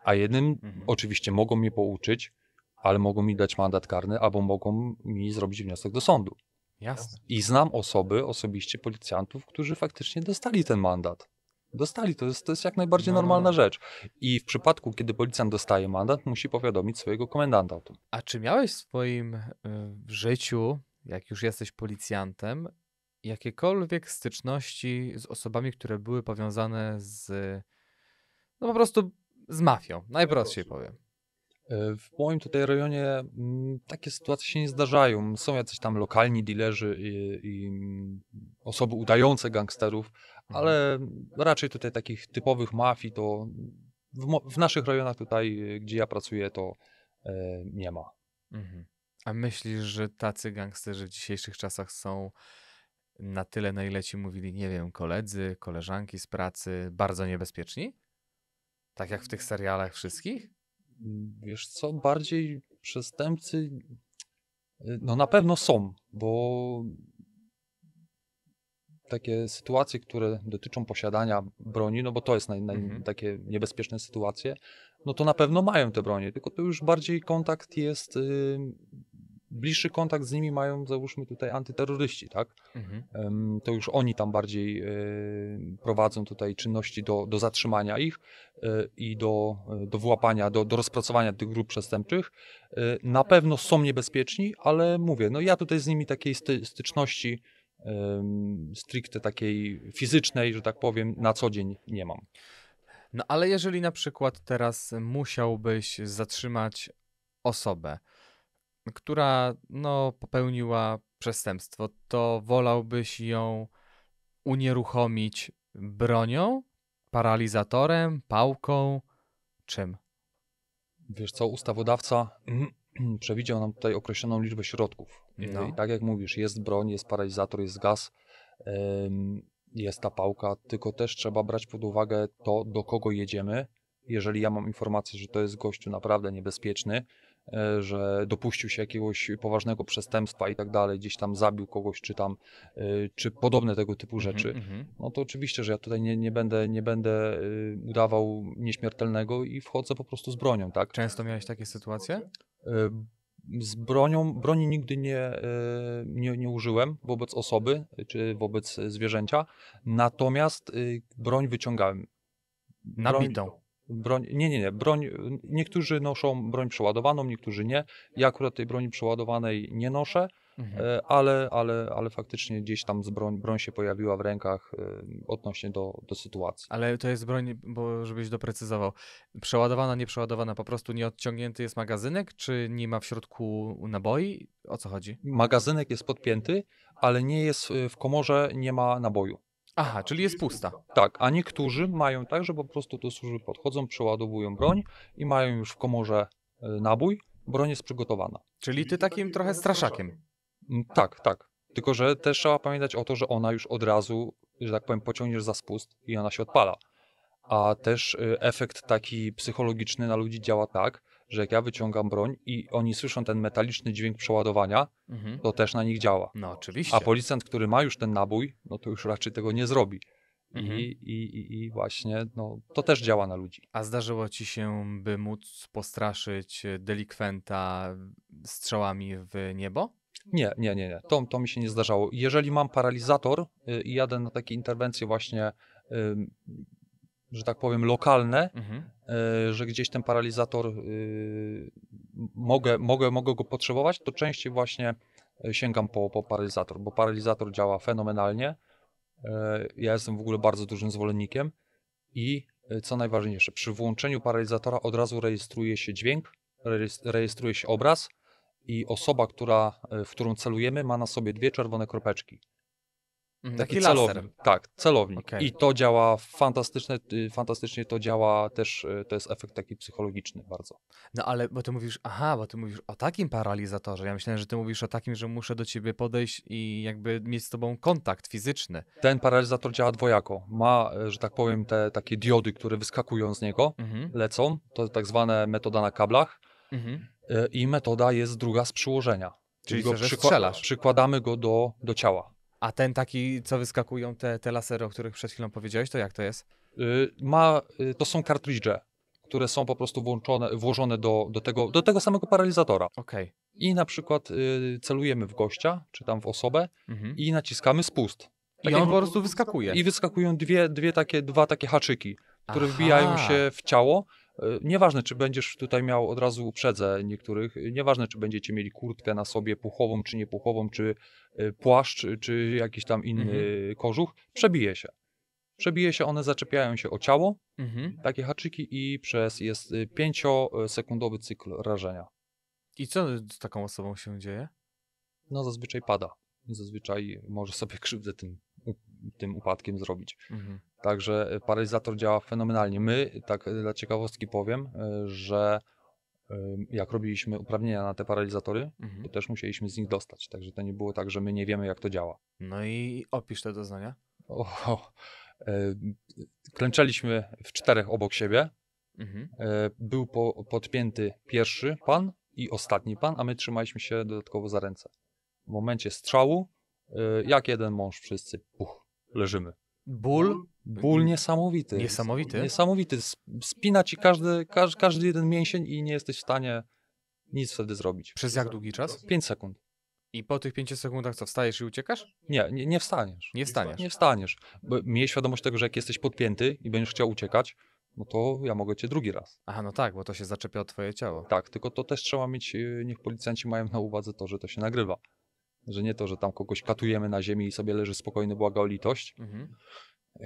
A jednym mhm. oczywiście mogą mnie pouczyć, ale mogą mi dać mandat karny albo mogą mi zrobić wniosek do sądu. Jasne. I znam osoby, osobiście policjantów, którzy faktycznie dostali ten mandat. Dostali, to jest, to jest jak najbardziej no, no normalna no. rzecz. I w przypadku, kiedy policjant dostaje mandat, musi powiadomić swojego komendanta o tym. A czy miałeś w swoim y, życiu, jak już jesteś policjantem, jakiekolwiek styczności z osobami, które były powiązane z. No po prostu z mafią, najprościej powiem. Tak. E, w moim tutaj rejonie mm, takie sytuacje się nie zdarzają. Są jacyś tam lokalni dealerzy i, i mm, osoby udające gangsterów, mhm. ale raczej tutaj takich typowych mafii to w, w naszych rejonach tutaj, gdzie ja pracuję, to e, nie ma. Mhm. A myślisz, że tacy gangsterzy w dzisiejszych czasach są na tyle, na ile ci mówili, nie wiem, koledzy, koleżanki z pracy, bardzo niebezpieczni? Tak jak w tych serialach wszystkich? Wiesz co, bardziej przestępcy no na pewno są, bo takie sytuacje, które dotyczą posiadania broni, no bo to jest naj, naj, mhm. takie niebezpieczne sytuacje, no to na pewno mają te broni, tylko to już bardziej kontakt jest bliższy kontakt z nimi mają, załóżmy tutaj, antyterroryści, tak? Mhm. To już oni tam bardziej e, prowadzą tutaj czynności do, do zatrzymania ich e, i do, e, do włapania, do, do rozpracowania tych grup przestępczych. Na pewno są niebezpieczni, ale mówię, no ja tutaj z nimi takiej styczności stricte takiej fizycznej, że tak powiem, na co dzień nie mam. No ale jeżeli na przykład teraz musiałbyś zatrzymać osobę, która no, popełniła przestępstwo, to wolałbyś ją unieruchomić bronią, paralizatorem, pałką, czym? Wiesz co, ustawodawca przewidział nam tutaj określoną liczbę środków. Yy, no. I tak jak mówisz, jest broń, jest paralizator, jest gaz, jest ta pałka, tylko też trzeba brać pod uwagę to, do kogo jedziemy. Jeżeli ja mam informację, że to jest gościu naprawdę niebezpieczny, E, że dopuścił się jakiegoś poważnego przestępstwa i tak dalej, gdzieś tam zabił kogoś, czy tam, e, czy podobne tego typu mhm, rzeczy, mhm. no to oczywiście, że ja tutaj nie, nie, będę, nie będę e, udawał nieśmiertelnego i wchodzę po prostu z bronią, tak? Często miałeś takie sytuacje? Z bronią, broni nigdy nie, nie, nie użyłem wobec osoby czy wobec zwierzęcia, natomiast broń wyciągałem. Nabitą. Broń, Broń, nie, nie, nie. Broń, niektórzy noszą broń przeładowaną, niektórzy nie. Ja akurat tej broni przeładowanej nie noszę, mhm. E, ale, ale, ale faktycznie gdzieś tam z broń, broń się pojawiła w rękach e, odnośnie do, do sytuacji. Ale to jest broń, bo żebyś doprecyzował. Przeładowana, nieprzeładowana, po prostu nieodciągnięty jest magazynek, czy nie ma w środku naboi? O co chodzi? Magazynek jest podpięty, ale nie jest w komorze, nie ma naboju. Aha, czyli jest pusta. Tak, a niektórzy mają tak, że po prostu do służby podchodzą, przeładowują broń i mają już w komorze e, nabój, broń jest przygotowana. Czyli ty takim trochę straszakiem. Mm, tak, tak. Tylko, że też trzeba pamiętać o to, że ona już od razu, że tak powiem, pociągniesz za spust i ona się odpala. A też e, efekt taki psychologiczny na ludzi działa tak, że jak ja wyciągam broń i oni słyszą ten metaliczny dźwięk przeładowania, mhm. to też na nich działa. No oczywiście. A policjant, który ma już ten nabój, no to już raczej tego nie zrobi. Mhm. I, i, I właśnie no, to też działa na ludzi. A zdarzyło ci się, by móc postraszyć e, delikwenta strzałami w niebo? Nie, nie, nie, nie. To, to mi się nie zdarzało. Jeżeli mam paralizator y, i jadę na takie interwencje właśnie, że tak powiem, lokalne, mhm. E, że gdzieś ten paralizator y, mogę, mogę, mogę go potrzebować, to częściej właśnie e, sięgam po, po paralizator, bo paralizator działa fenomenalnie. E, ja jestem w ogóle bardzo dużym zwolennikiem i co najważniejsze, przy włączeniu paralizatora od razu rejestruje się dźwięk, rejestruje się obraz i osoba, która, w którą celujemy, ma na sobie dwie czerwone kropeczki. Mhm, taki, taki celownik. Tak, celownik. Okay. I to działa fantastycznie y, fantastycznie, to działa też, y, to jest efekt taki psychologiczny bardzo. No ale, bo ty mówisz, aha, bo ty mówisz o takim paralizatorze. Ja myślałem, że ty mówisz o takim, że muszę do ciebie podejść i jakby mieć z tobą kontakt fizyczny. Ten paralizator działa dwojako. Ma, e, że tak powiem, te takie diody, które wyskakują z niego, mhm. lecą. To tak zwane metoda na kablach. Mhm. E, I metoda jest druga z przyłożenia. Czyli, Czyli go przykła- przykładamy go do, do ciała. A ten taki, co wyskakują, te, te lasery, o których przed chwilą powiedziałeś, to jak to jest? Y, ma, y, to są kartridże, które są po prostu włączone, włożone do, do, tego, do tego samego paralizatora. Okay. I na przykład y, celujemy w gościa, czy tam w osobę mhm. i naciskamy spust. Tak I on po prostu wyskakuje. I wyskakują dwie, dwie takie, dwa takie haczyki, które Aha. wbijają się w ciało E, nieważne, czy będziesz tutaj miał, od razu uprzedzę niektórych, e, nieważne, czy będziecie mieli kurtkę na sobie puchową, czy nie czy e, płaszcz, czy jakiś tam inny mhm. kożuch, przebije się. Przebije się, one zaczepiają się o ciało, mhm. takie haczyki i przez jest pięciosekundowy cykl rażenia. I co z taką osobą się dzieje? No zazwyczaj pada. Zazwyczaj może sobie krzywdę tym tym upadkiem zrobić. Mhm. Także paralizator działa fenomenalnie. My, tak dla ciekawostki powiem, e, że e, jak robiliśmy uprawnienia na te paralizatory, mhm. to też musieliśmy z nich dostać. Także to nie było tak, że my nie wiemy, jak to działa. No i opisz te doznania. Oho. E, klęczeliśmy w czterech obok siebie. Mhm. Był po, podpięty pierwszy pan i ostatni pan, a my trzymaliśmy się dodatkowo za ręce. W momencie strzału, jak jeden mąż, wszyscy puch leżymy. Ból? Ból mm. niesamowity. Niesamowity? Niesamowity. Spina ci każdy, każdy, każdy jeden mięsień i nie jesteś w stanie nic wtedy zrobić. Przez jak długi czas? 5 sekund. I po tych 5 sekundach co, wstajesz i uciekasz? Nie, nie, nie wstaniesz. Nie wstaniesz? Nie wstaniesz. Bo miej świadomość tego, że jak jesteś podpięty i będziesz chciał uciekać, no to ja mogę cię drugi raz. Aha, no tak, bo to się zaczepia o twoje ciało. Tak, tylko to też trzeba mieć, y, niech policjanci mają na uwadze to, że to się nagrywa. Że nie to, że tam kogoś katujemy na ziemi i sobie leży spokojny, błaga o litość. Mhm.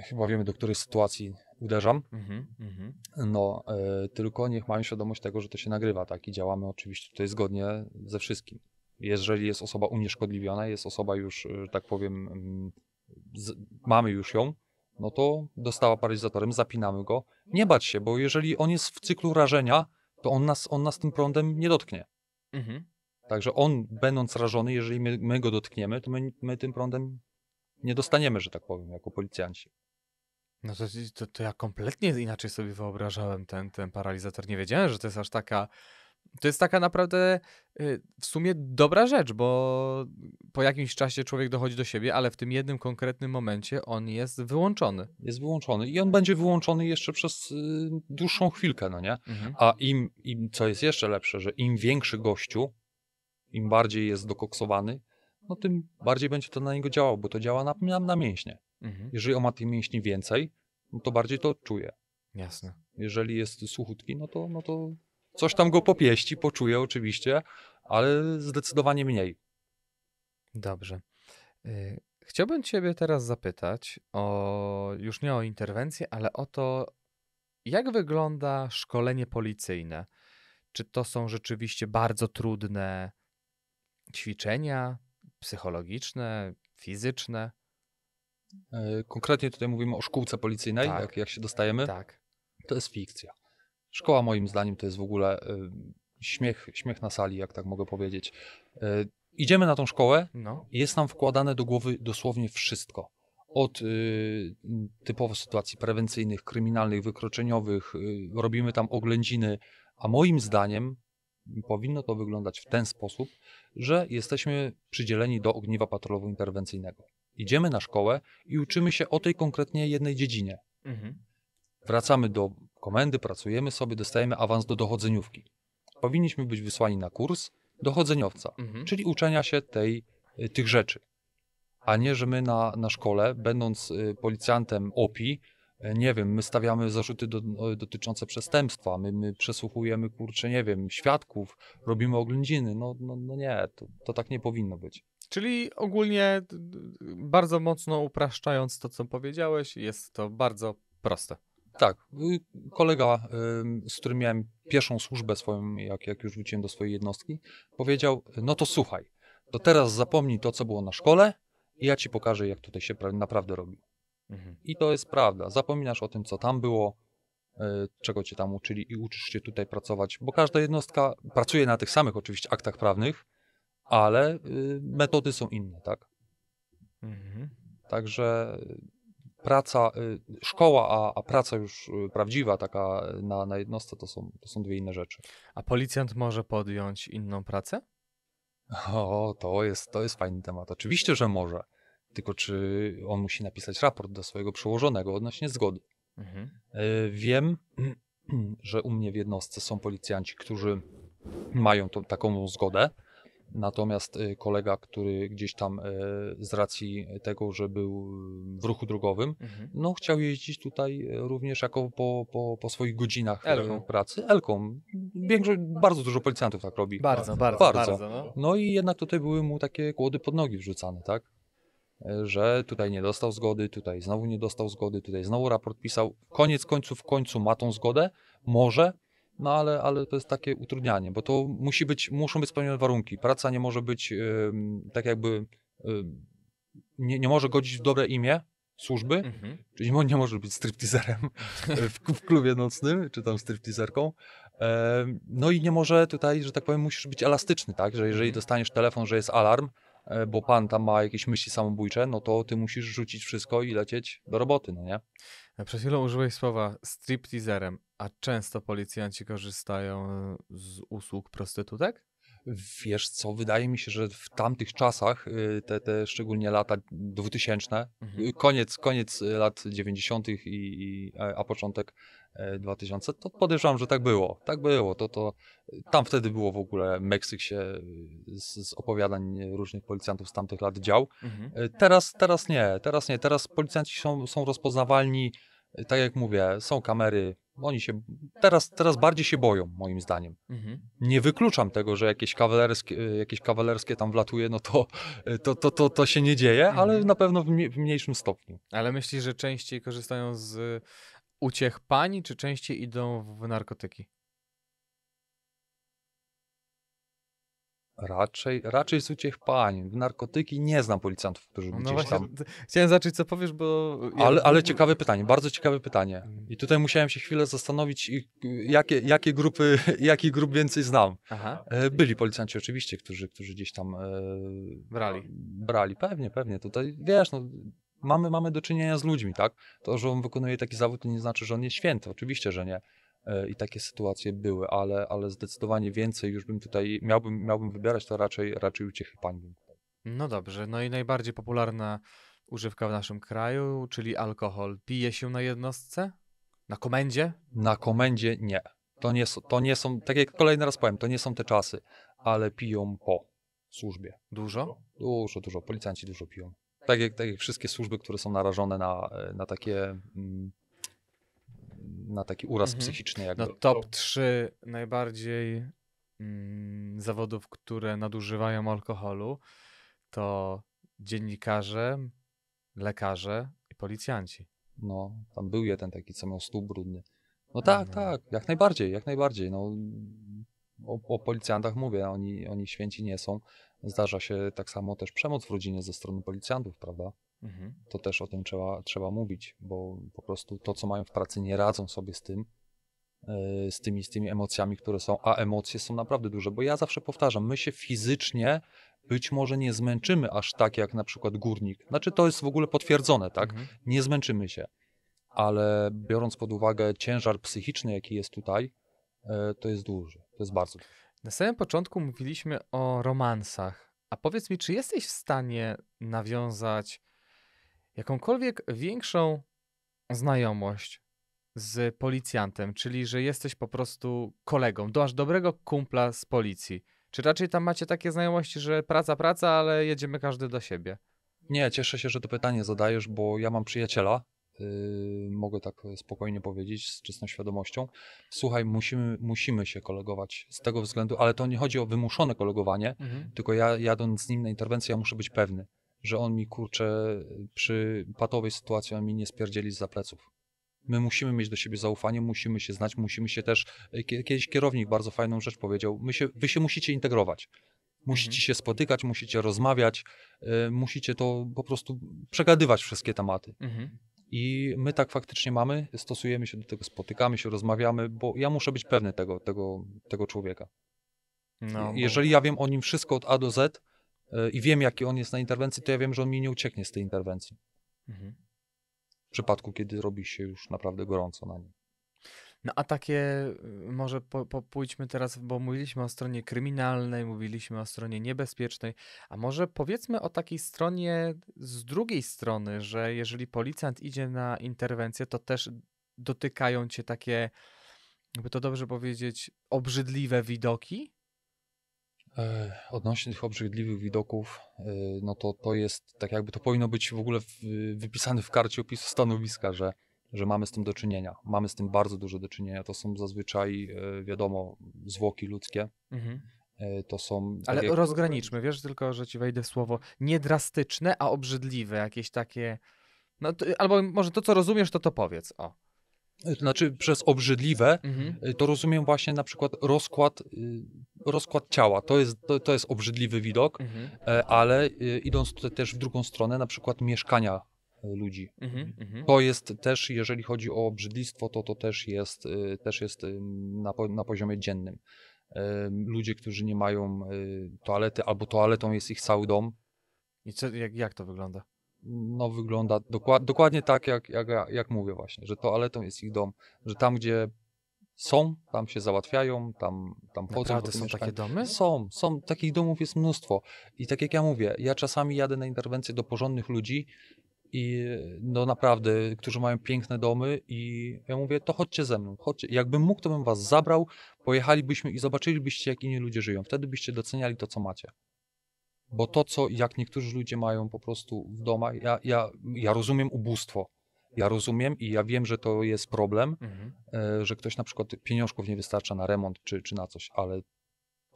Chyba wiemy, do której sytuacji uderzam. Mhm. Mhm. No, y, tylko niech mają świadomość tego, że to się nagrywa, tak? I działamy oczywiście tutaj zgodnie ze wszystkim. Jeżeli jest osoba unieszkodliwiona, jest osoba już, e, że tak powiem, mm, z, mamy już ją, no to dostała paralizatorem, zapinamy go. Nie bać się, bo jeżeli on jest w cyklu rażenia, to on nas, on nas tym prądem nie dotknie. Mhm. Także on, będąc rażony, jeżeli my, my go dotkniemy, to my, my, tym prądem nie dostaniemy, że tak powiem, jako policjanci. No to, to, to ja kompletnie inaczej sobie wyobrażałem ten, ten paralizator. Nie wiedziałem, że to jest aż taka. To jest taka naprawdę y, w sumie dobra rzecz, bo po jakimś czasie człowiek dochodzi do siebie, ale w tym jednym konkretnym momencie on jest wyłączony. Jest wyłączony i on będzie wyłączony jeszcze przez y, dłuższą chwilkę, no nie? Mhm. A im, im, co jest jeszcze lepsze, że im większy gościu, im bardziej jest dokoksowany, no tym bardziej będzie to na niego działało, bo to działa na, na, na mięśnie. Mhm. Jeżeli on ma tych mięśni więcej, no to bardziej to czuje. Jasne. Jeżeli jest suchutki, no to, no to coś tam go popieści, poczuje oczywiście, ale zdecydowanie mniej. Dobrze. Y, chciałbym Ciebie teraz zapytać o, już nie o interwencję, ale o to, jak wygląda szkolenie policyjne? Czy to są rzeczywiście bardzo trudne ćwiczenia psychologiczne, fizyczne? E, konkretnie tutaj mówimy o szkółce policyjnej, tak. jak, jak się dostajemy. Tak. To jest fikcja. Szkoła moim zdaniem to jest w ogóle e, śmiech, śmiech na sali, jak tak mogę powiedzieć. E, idziemy na tą szkołę no. jest nam wkładane do głowy dosłownie wszystko. Od y, typowo sytuacji prewencyjnych, kryminalnych, wykroczeniowych, y, robimy tam oględziny, a moim zdaniem powinno to wyglądać w ten sposób, że jesteśmy przydzieleni do ogniwa patrolowo-interwencyjnego. Idziemy na szkołę i uczymy się o tej konkretnie jednej dziedzinie. Mhm. Wracamy do komendy, pracujemy sobie, dostajemy awans do dochodzeniówki. Powinniśmy być wysłani na kurs dochodzeniowca, mhm. czyli uczenia się tej, y, tych rzeczy. A nie, że my na, na szkole, będąc y, policjantem OPI, E, nie wiem, my stawiamy zarzuty do, dotyczące przestępstwa, my, my przesłuchujemy, kurcze, nie wiem, świadków, robimy oględziny. No, no, no nie, to, to tak nie powinno być. Czyli ogólnie, bardzo mocno upraszczając to, co powiedziałeś, jest to bardzo proste. Tak. Y, kolega, z którym miałem pierwszą służbę swoją, jak, jak już wróciłem do swojej jednostki, powiedział: No to słuchaj, to teraz zapomnij to, co było na szkole, i ja ci pokażę, jak tutaj się naprawdę robi. Mhm. I to jest prawda. Zapominasz o tym, co tam było, e, czego cię tam uczyli i uczysz się tutaj pracować, bo każda jednostka pracuje na tych samych oczywiście aktach prawnych, ale y, metody są inne, tak? Mhm. Także y, praca, y, szkoła, a, a praca już prawdziwa, taka na, na jednostce, to są, to są dwie inne rzeczy. A policjant może podjąć inną pracę? O, to jest, to jest fajny temat. Oczywiście, że może tylko czy on musi napisać raport do swojego przełożonego odnośnie zgody. Mhm. E, wiem, że u mnie w jednostce są policjanci, którzy mają taką zgodę, natomiast e, kolega, który gdzieś tam e, z racji tego, że był w ruchu drogowym, mhm. no chciał jeździć tutaj również jako po, po, po swoich godzinach elką. pracy elką. Większość, bardzo dużo policjantów tak robi. Bardzo, bardzo, bardzo. bardzo no. no i jednak tutaj były mu takie kłody pod nogi wrzucane, tak? że tutaj nie dostał zgody, tutaj znowu nie dostał zgody, tutaj znowu raport pisał. Koniec końców, w końcu ma tą zgodę, może, no ale, ale to jest takie utrudnianie, bo to musi być, muszą być spełnione warunki. Praca nie może być yy, tak jakby, yy, nie, nie może godzić w dobre imię służby, mhm. czyli nie może być striptizerem w, w klubie nocnym, czy tam striptizerką. No i nie może tutaj, że tak powiem, musisz być elastyczny, tak? Że jeżeli mhm. dostaniesz telefon, że jest alarm, E, bo pan tam ma jakieś myśli samobójcze, no to ty musisz rzucić wszystko i lecieć do roboty, no nie? E, Przez chwilę użyłeś słowa stripteaserem, a często policjanci korzystają z usług prostytutek? Wiesz co, wydaje mi się, że w tamtych czasach, y, te, te szczególnie lata 2000, mhm. Y, koniec, koniec lat 90. I, i, a początek 2000, to podejrzewam, że tak było. Tak było. To, to, tam wtedy było w ogóle Meksyk się y, z, z opowiadań różnych policjantów z tamtych lat dział. Mhm. Y, teraz, teraz nie, teraz nie. Teraz policjanci są, są rozpoznawalni, y, tak jak mówię, są kamery. Oni się teraz, teraz bardziej się boją, moim zdaniem. Mhm. Nie wykluczam tego, że jakieś kawalerskie, jakieś kawalerskie tam wlatuje, no to, to, to, to, to się nie dzieje, mhm. ale na pewno w, w mniejszym stopniu. Ale myślisz, że częściej korzystają z uciech pań, czy częściej idą w narkotyki? Raczej, raczej z uciech pań. W narkotyki nie znam policjantów, którzy by no gdzieś właśnie, tam... Chciałem zacząć, co powiesz, bo... Ale, ale ciekawe pytanie, bardzo ciekawe pytanie. Mm. I tutaj musiałem się chwilę zastanowić, jakie, jakie grupy, jaki grup więcej znam. Aha. E, byli policjanci oczywiście, którzy, którzy gdzieś tam... E, brali. Brali, pewnie, pewnie. Tutaj, wiesz, no, mamy, mamy do czynienia z ludźmi, tak? To, że on wykonuje taki zawód, to nie znaczy, że on jest święty. Oczywiście, że nie. E, I takie sytuacje były, ale, ale zdecydowanie więcej już bym tutaj, miałbym, miałbym wybierać, to raczej, raczej uciechy pań No dobrze, no i najbardziej popularna używka w naszym kraju, czyli alkohol. Pije się na jednostce? Na komendzie? Na komendzie nie. To nie, to nie są, tak jak kolejny raz powiem, to nie są te czasy, ale piją po służbie. Dużo? Dużo, dużo. Policjanci dużo piją tak jak, tak jak wszystkie służby, które są narażone na, e, na takie mm, na taki uraz mhm. psychiczny. Jakby. No top 3 najbardziej mm, zawodów, które nadużywają alkoholu to dziennikarze, lekarze i policjanci. No, tam był jeden taki, co miał stół brudny. No tak, no. tak, jak najbardziej, jak najbardziej. No, o, o, policjantach mówię, oni, oni święci nie są. Zdarza się tak samo też przemoc w rodzinie ze strony policjantów, prawda? Mhm. To też o tym trzeba, trzeba mówić, bo po prostu to, co mają w pracy, nie radzą sobie z tym, e, z tymi, z tymi emocjami, które są, a emocje są naprawdę duże, bo ja zawsze powtarzam, my się fizycznie być może nie zmęczymy aż tak jak na przykład górnik. Znaczy to jest w ogóle potwierdzone, tak? Mhm. Nie zmęczymy się, ale biorąc pod uwagę ciężar psychiczny, jaki jest tutaj, e, to jest duży, to jest bardzo duży. Na samym początku mówiliśmy o romansach, a powiedz mi, czy jesteś w stanie nawiązać jakąkolwiek większą znajomość z policjantem, czyli że jesteś po prostu kolegą, do aż dobrego kumpla z policji? Czy raczej tam macie takie znajomości, że praca, praca, ale jedziemy każdy do siebie? Nie, cieszę się, że to pytanie zadajesz, bo ja mam przyjaciela, Y, mogę tak spokojnie powiedzieć, z czystą świadomością. Słuchaj, musimy, musimy się kolegować z tego względu, ale to nie chodzi o wymuszone kolegowanie, mhm. tylko ja jadąc z nim na interwencję, ja muszę być pewny, że on mi kurczę przy patowej sytuacji, on mi nie spierdzieli z zapleców. My musimy mieć do siebie zaufanie, musimy się znać, musimy się też. E, kiedyś kierownik bardzo fajną rzecz powiedział: my się, Wy się musicie integrować. Musicie mhm. się spotykać, musicie rozmawiać, y, musicie to po prostu przegadywać wszystkie tematy. Mhm. I my tak faktycznie mamy, stosujemy się do tego, spotykamy się, rozmawiamy, bo ja muszę być pewny tego, tego, tego człowieka. No, bo... Jeżeli ja wiem o nim wszystko od A do Z yy, i wiem, jaki on jest na interwencji, to ja wiem, że on mi nie ucieknie z tej interwencji. Mhm. W przypadku, kiedy robi się już naprawdę gorąco na nim. No a takie, y, może po, po, pójdźmy teraz, bo mówiliśmy o stronie kryminalnej, mówiliśmy o stronie niebezpiecznej, a może powiedzmy o takiej stronie z drugiej strony, że jeżeli policjant idzie na interwencję, to też dotykają cię takie, jakby to dobrze powiedzieć, obrzydliwe widoki? E, odnośnie tych obrzydliwych widoków, e, no to to jest tak jakby to powinno być w ogóle wypisane w karcie opisu stanowiska, że że mamy z tym do czynienia. Mamy z tym bardzo dużo do czynienia. To są zazwyczaj, e, wiadomo, zwłoki ludzkie. Mhm. E, to są. Tak ale jak... rozgraniczmy, wiesz, tylko że ci wejdę w słowo. Niedrastyczne, a obrzydliwe, jakieś takie. No, to, albo może to, co rozumiesz, to to powiedz. O. Znaczy, przez obrzydliwe e, mhm. to rozumiem właśnie na przykład rozkład, rozkład ciała. To jest, to, to jest obrzydliwy widok, mhm. ale idąc tutaj też w drugą stronę, na przykład mieszkania ludzi. Mm -hmm, to jest też, jeżeli chodzi o brzydlistwo, to to też jest, y, też jest y, na, na poziomie dziennym. Ludzie, którzy nie mają y, toalety, albo toaletą jest ich cały dom. I co, jak, jak to wygląda? no, wygląda dokład, dokładnie tak, jak, jak, jak mówię właśnie, że toaletą jest ich dom, że tam, gdzie są, tam się załatwiają, tam, tam chodzą. Naprawdę są mieszkań. takie domy? Są, są, takich domów jest mnóstwo. I tak jak ja mówię, ja czasami jadę na interwencję do porządnych ludzi i no naprawdę, którzy mają piękne domy i ja mówię, to chodźcie ze mną, chodźcie. Jakbym mógł, to bym was zabrał, pojechalibyśmy i zobaczylibyście, jak inni ludzie żyją. Wtedy byście doceniali to, co macie. Bo to, co jak niektórzy ludzie mają po prostu w domach, ja, ja, ja rozumiem ubóstwo. Ja rozumiem i ja wiem, że to jest problem, mhm. E, że ktoś na przykład pieniążków nie wystarcza na remont czy, czy na coś, ale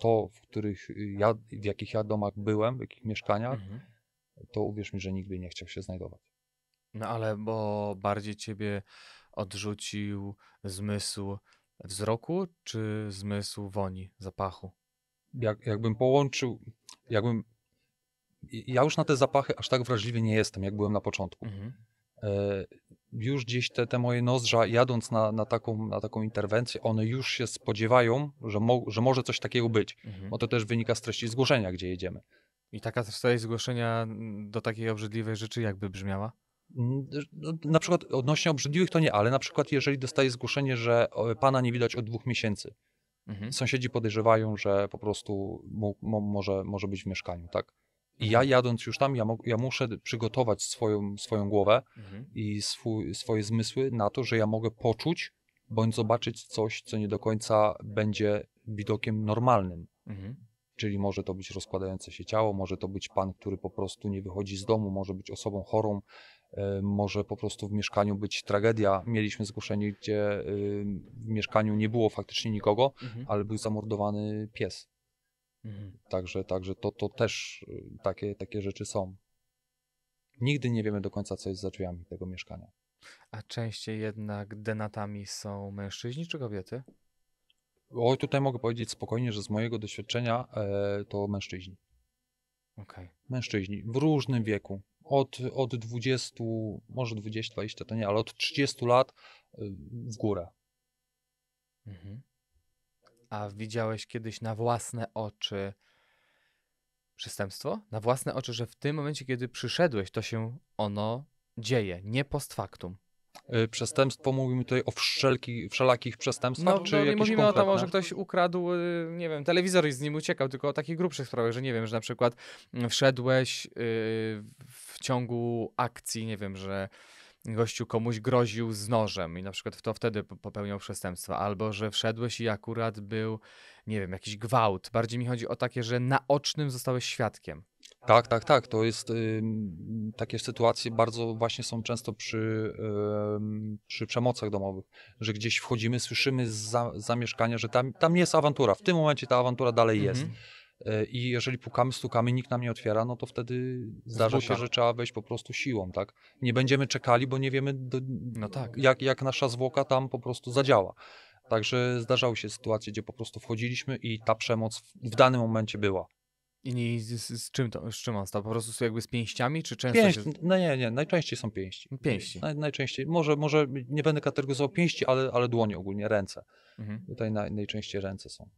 to, w których ja, w jakich ja domach byłem, w jakich mieszkaniach, mhm to uwierz mi, że nigdy nie chciał się znajdować. No ale bo bardziej ciebie odrzucił zmysł wzroku czy zmysł woni, zapachu? Jak, jakbym połączył, jakbym. Ja już na te zapachy aż tak wrażliwy nie jestem, jak byłem na początku. Mhm. E, już gdzieś te, te moje nozdrza, jadąc na, na, taką, na taką interwencję, one już się spodziewają, że, mo, że może coś takiego być. Mhm. Bo to też wynika z treści zgłoszenia, gdzie jedziemy. I taka dostaje zgłoszenia mm, do takiej obrzydliwej rzeczy jakby brzmiała? Mm, no, na przykład odnośnie obrzydliwych to nie, ale na przykład jeżeli dostaje zgłoszenie, że pana nie widać od dwóch miesięcy, mhm. sąsiedzi podejrzewają, że po prostu może, może być w mieszkaniu, tak? I ja mhm. jadąc już tam, ja, ja muszę przygotować swoją, swoją głowę mhm. i swój, swoje zmysły na to, że ja mogę poczuć bądź zobaczyć coś, co nie do końca będzie widokiem normalnym. Mhm. Czyli może to być rozkładające się ciało, może to być pan, który po prostu nie wychodzi z domu, może być osobą chorą, e, może po prostu w mieszkaniu być tragedia. Mieliśmy zgłoszenie, gdzie e, w mieszkaniu nie było faktycznie nikogo, mhm. ale był zamordowany pies. Mhm. Także, także to, to też e, takie, takie rzeczy są. Nigdy nie wiemy do końca, co jest za drzwiami tego mieszkania. A częściej jednak denatami są mężczyźni czy kobiety? O, tutaj mogę powiedzieć spokojnie, że z mojego doświadczenia e, to mężczyźni. Okay. Mężczyźni w różnym wieku. Od, od 20, może 20, 20 to nie, ale od 30 lat e, w górę. Mhm. A widziałeś kiedyś na własne oczy przestępstwo? Na własne oczy, że w tym momencie, kiedy przyszedłeś, to się ono dzieje, nie post factum. Y, przestępstwo, mówimy tutaj o wszelkich, wszelakich przestępstwach, no, czy no, nie mówimy konkretne? o tym, że ktoś ukradł, y, nie wiem, telewizor i z nim uciekał, tylko o takich grubszych sprawach, że nie wiem, że na przykład mm, wszedłeś y, w ciągu akcji, nie wiem, że gościu komuś groził z nożem i na przykład to wtedy popełniał przestępstwo, albo że wszedłeś i akurat był, nie wiem, jakiś gwałt. Bardziej mi chodzi o takie, że naocznym zostałeś świadkiem. Tak, tak, tak. To jest y, takie sytuacje bardzo właśnie są często przy, y, przy przemocach domowych, że gdzieś wchodzimy, słyszymy z zamieszkania, że tam, tam jest awantura. W tym momencie ta awantura dalej jest. Mhm. E, I jeżeli pukamy, stukamy, nikt nam nie otwiera, no to wtedy zdarza się, że trzeba wejść po prostu siłą, tak? Nie będziemy czekali, bo nie wiemy, do, no tak. jak, jak nasza zwłoka tam po prostu zadziała. Także zdarzały się sytuacje, gdzie po prostu wchodziliśmy i ta przemoc w danym momencie była. I nie, z, z, czym to, z czym on stał? Po prostu jakby z pięściami, czy często Pięść, się... No nie, nie, najczęściej są pięści. Mm, pięści. Naj, najczęściej, może, może nie będę kategoryzował pięści, ale, ale dłonie ogólnie, ręce. Mhm. Tutaj naj, najczęściej ręce są.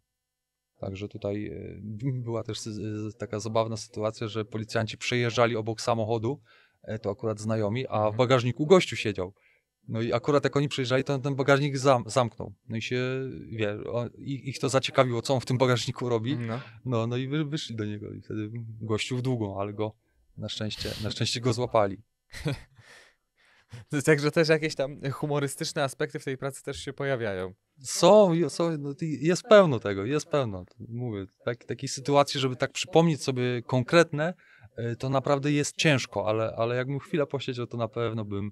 Także tutaj y, była też y, taka zabawna sytuacja, że policjanci przejeżdżali obok samochodu, e, to akurat znajomi, a w mhm. bagażniku gościu siedział. No i akurat jak oni przyjeżdżali, to ten bagażnik zam, zamknął. No i się, wie, on, ich, to zaciekawiło, co on w tym bagażniku robi. No, no, no i wyszli do niego i wtedy gościł w długą, ale go na szczęście, na szczęście go złapali. Także też jakieś tam humorystyczne aspekty w tej pracy też się pojawiają. Są, są no, jest pełno tego, jest pełno. Mówię, tak, takiej sytuacji, żeby tak przypomnieć sobie konkretne, e, to naprawdę jest ciężko, ale, ale jakbym chwilę posiedział, to na pewno bym,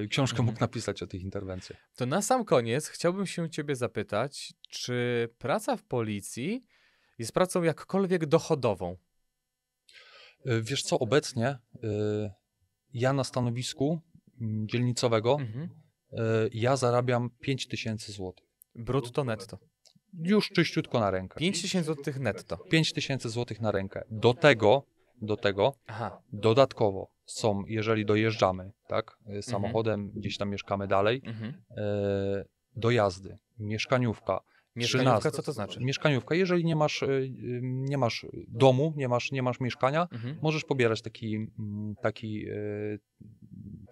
Yy, książkę mhm. mógł napisać o tych interwencjach. To na sam koniec chciałbym się ciebie zapytać, czy praca w policji jest pracą jakkolwiek dochodową? Yy, wiesz co, obecnie yy, ja na stanowisku mm, dzielnicowego mhm. ja zarabiam 5000 zł. Brutto netto. Już czyściutko na rękę. 5000 zł netto. 5000 zł na rękę. Do tego do tego. Aha. Dodatkowo są, jeżeli dojeżdżamy, tak, e, mhm. samochodem, mhm. gdzieś tam mieszkamy dalej, mhm. e, dojazdy, mieszkaniówka. Mieszkaniówka, 13. co to znaczy? Mieszkaniówka, jeżeli nie masz, e, nie masz domu, nie masz, nie masz mieszkania, mhm. możesz pobierać taki, mm, taki e,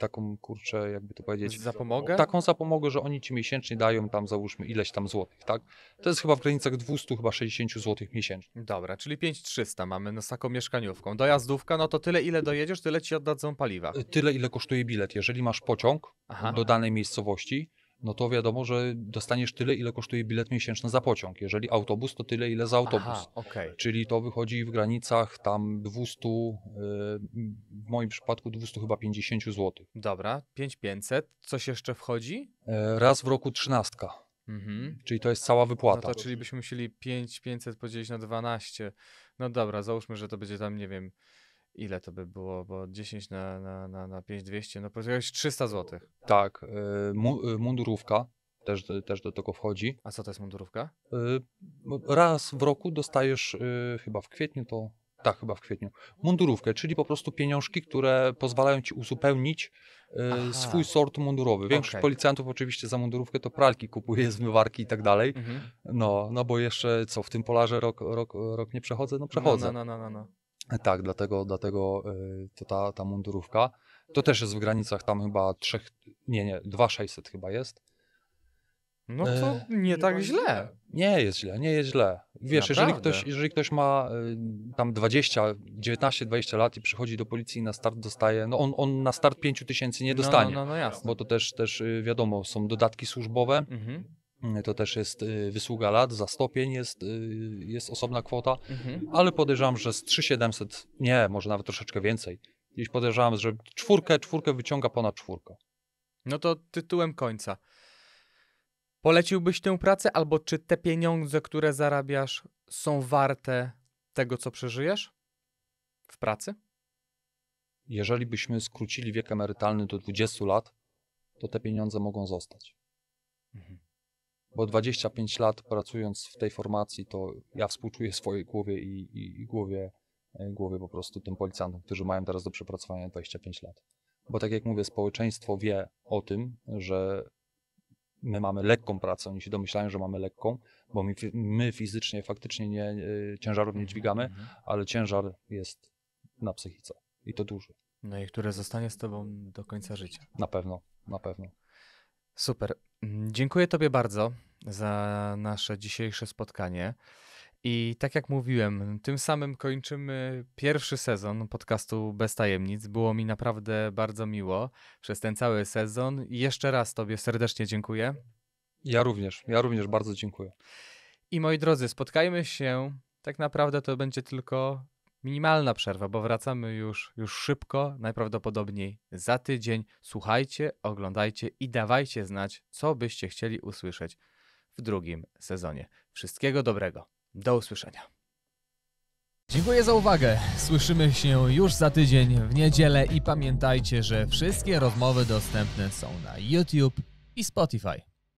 taką, kurczę, jakby to powiedzieć. Zapomogę? Taką zapomogę, że oni ci miesięcznie dają tam, załóżmy, ileś tam złotych, tak? To jest chyba w granicach 200, chyba 60 złotych miesięcznie. Dobra, czyli 5300 mamy na taką mieszkaniówką. Dojazdówka, no to tyle, ile dojedziesz, tyle ci oddadzą paliwa. Tyle, ile kosztuje bilet. Jeżeli masz pociąg Aha. do danej miejscowości, no to wiadomo, że dostaniesz tyle, ile kosztuje bilet miesięczny za pociąg. Jeżeli autobus, to tyle, ile za autobus. Aha, okay. Czyli to wychodzi w granicach tam 200, y, w moim przypadku 200 chyba 50 zł. Dobra, 5500. Coś jeszcze wchodzi? E, raz w roku trzynastka. Mhm. Czyli to jest cała wypłata. No to czyli byśmy musieli 5500 podzielić na 12. No dobra, załóżmy, że to będzie tam, nie wiem, ile to by było, bo 10 na, na, na, na 5200, no powiedziałeś 300 zł. Tak, y, mu, y, mundurówka też, też do tego wchodzi. A co to jest mundurówka? Y, no, raz w roku dostajesz, chyba w kwietniu to, tak chyba w kwietniu, mundurówkę, czyli po prostu pieniążki, które pozwalają ci uzupełnić Aha. swój sort mundurowy. Większość okay. policjantów oczywiście za mundurówkę to pralki kupuje, zmywarki i tak dalej. Mhm. No, no bo jeszcze co, w tym polarze rok, rok, rok nie przechodzę? No, no przechodzę. no, no, no. no, no. Tak, dlatego, dlatego y, to ta, ta mundurówka. To też jest w granicach tam chyba trzech, nie, nie, 2600 chyba jest. No to e, nie e, tak nie źle. Nie jest źle, nie jest źle. Wiesz, jeżeli ktoś, jeżeli ktoś ma y, tam 20, 19, 20 lat i przychodzi do policji i na start dostaje, no on, on na start 5000 tysięcy nie no, dostanie. No, no, no, jasne. Bo to też, też y, wiadomo, są dodatki służbowe. Mhm to też jest y, wysługa lat, za stopień jest, y, jest osobna kwota, mhm. ale podejrzewam, że z 3700, nie, może nawet troszeczkę więcej. Gdzieś podejrzewam, że czwórkę, czwórkę wyciąga ponad czwórkę. No to tytułem końca. Poleciłbyś tę pracę, albo czy te pieniądze, które zarabiasz, są warte tego, co przeżyjesz w pracy? Jeżeli byśmy skrócili wiek emerytalny do 20 lat, to te pieniądze mogą zostać. Mhm bo 25 lat pracując w tej formacji, to ja współczuję swojej głowie i, i, i głowie, e, głowie po prostu tym policjantom, którzy mają teraz do przepracowania 25 lat. Bo tak jak mówię, społeczeństwo wie o tym, że my mamy lekką pracę, oni się domyślają, że mamy lekką, bo my, my fizycznie faktycznie nie, e, ciężarów nie dźwigamy, mhm. ale ciężar jest na psychice i to duży. No i które zostanie z tobą do końca życia. Na pewno, na pewno. Super. Mm, dziękuję Tobie bardzo za nasze dzisiejsze spotkanie. I tak jak mówiłem, tym samym kończymy pierwszy sezon podcastu Bez Tajemnic. Było mi naprawdę bardzo miło przez ten cały sezon. jeszcze raz Tobie serdecznie dziękuję. Ja również, ja również bardzo dziękuję. I moi drodzy, spotkajmy się. Tak naprawdę to będzie tylko minimalna przerwa, bo wracamy już, już szybko, najprawdopodobniej za tydzień. Słuchajcie, oglądajcie i dawajcie znać, co byście chcieli usłyszeć w drugim sezonie. Wszystkiego dobrego. Do usłyszenia. Dziękuję za uwagę. Słyszymy się już za tydzień w niedzielę i pamiętajcie, że wszystkie rozmowy dostępne są na YouTube i Spotify.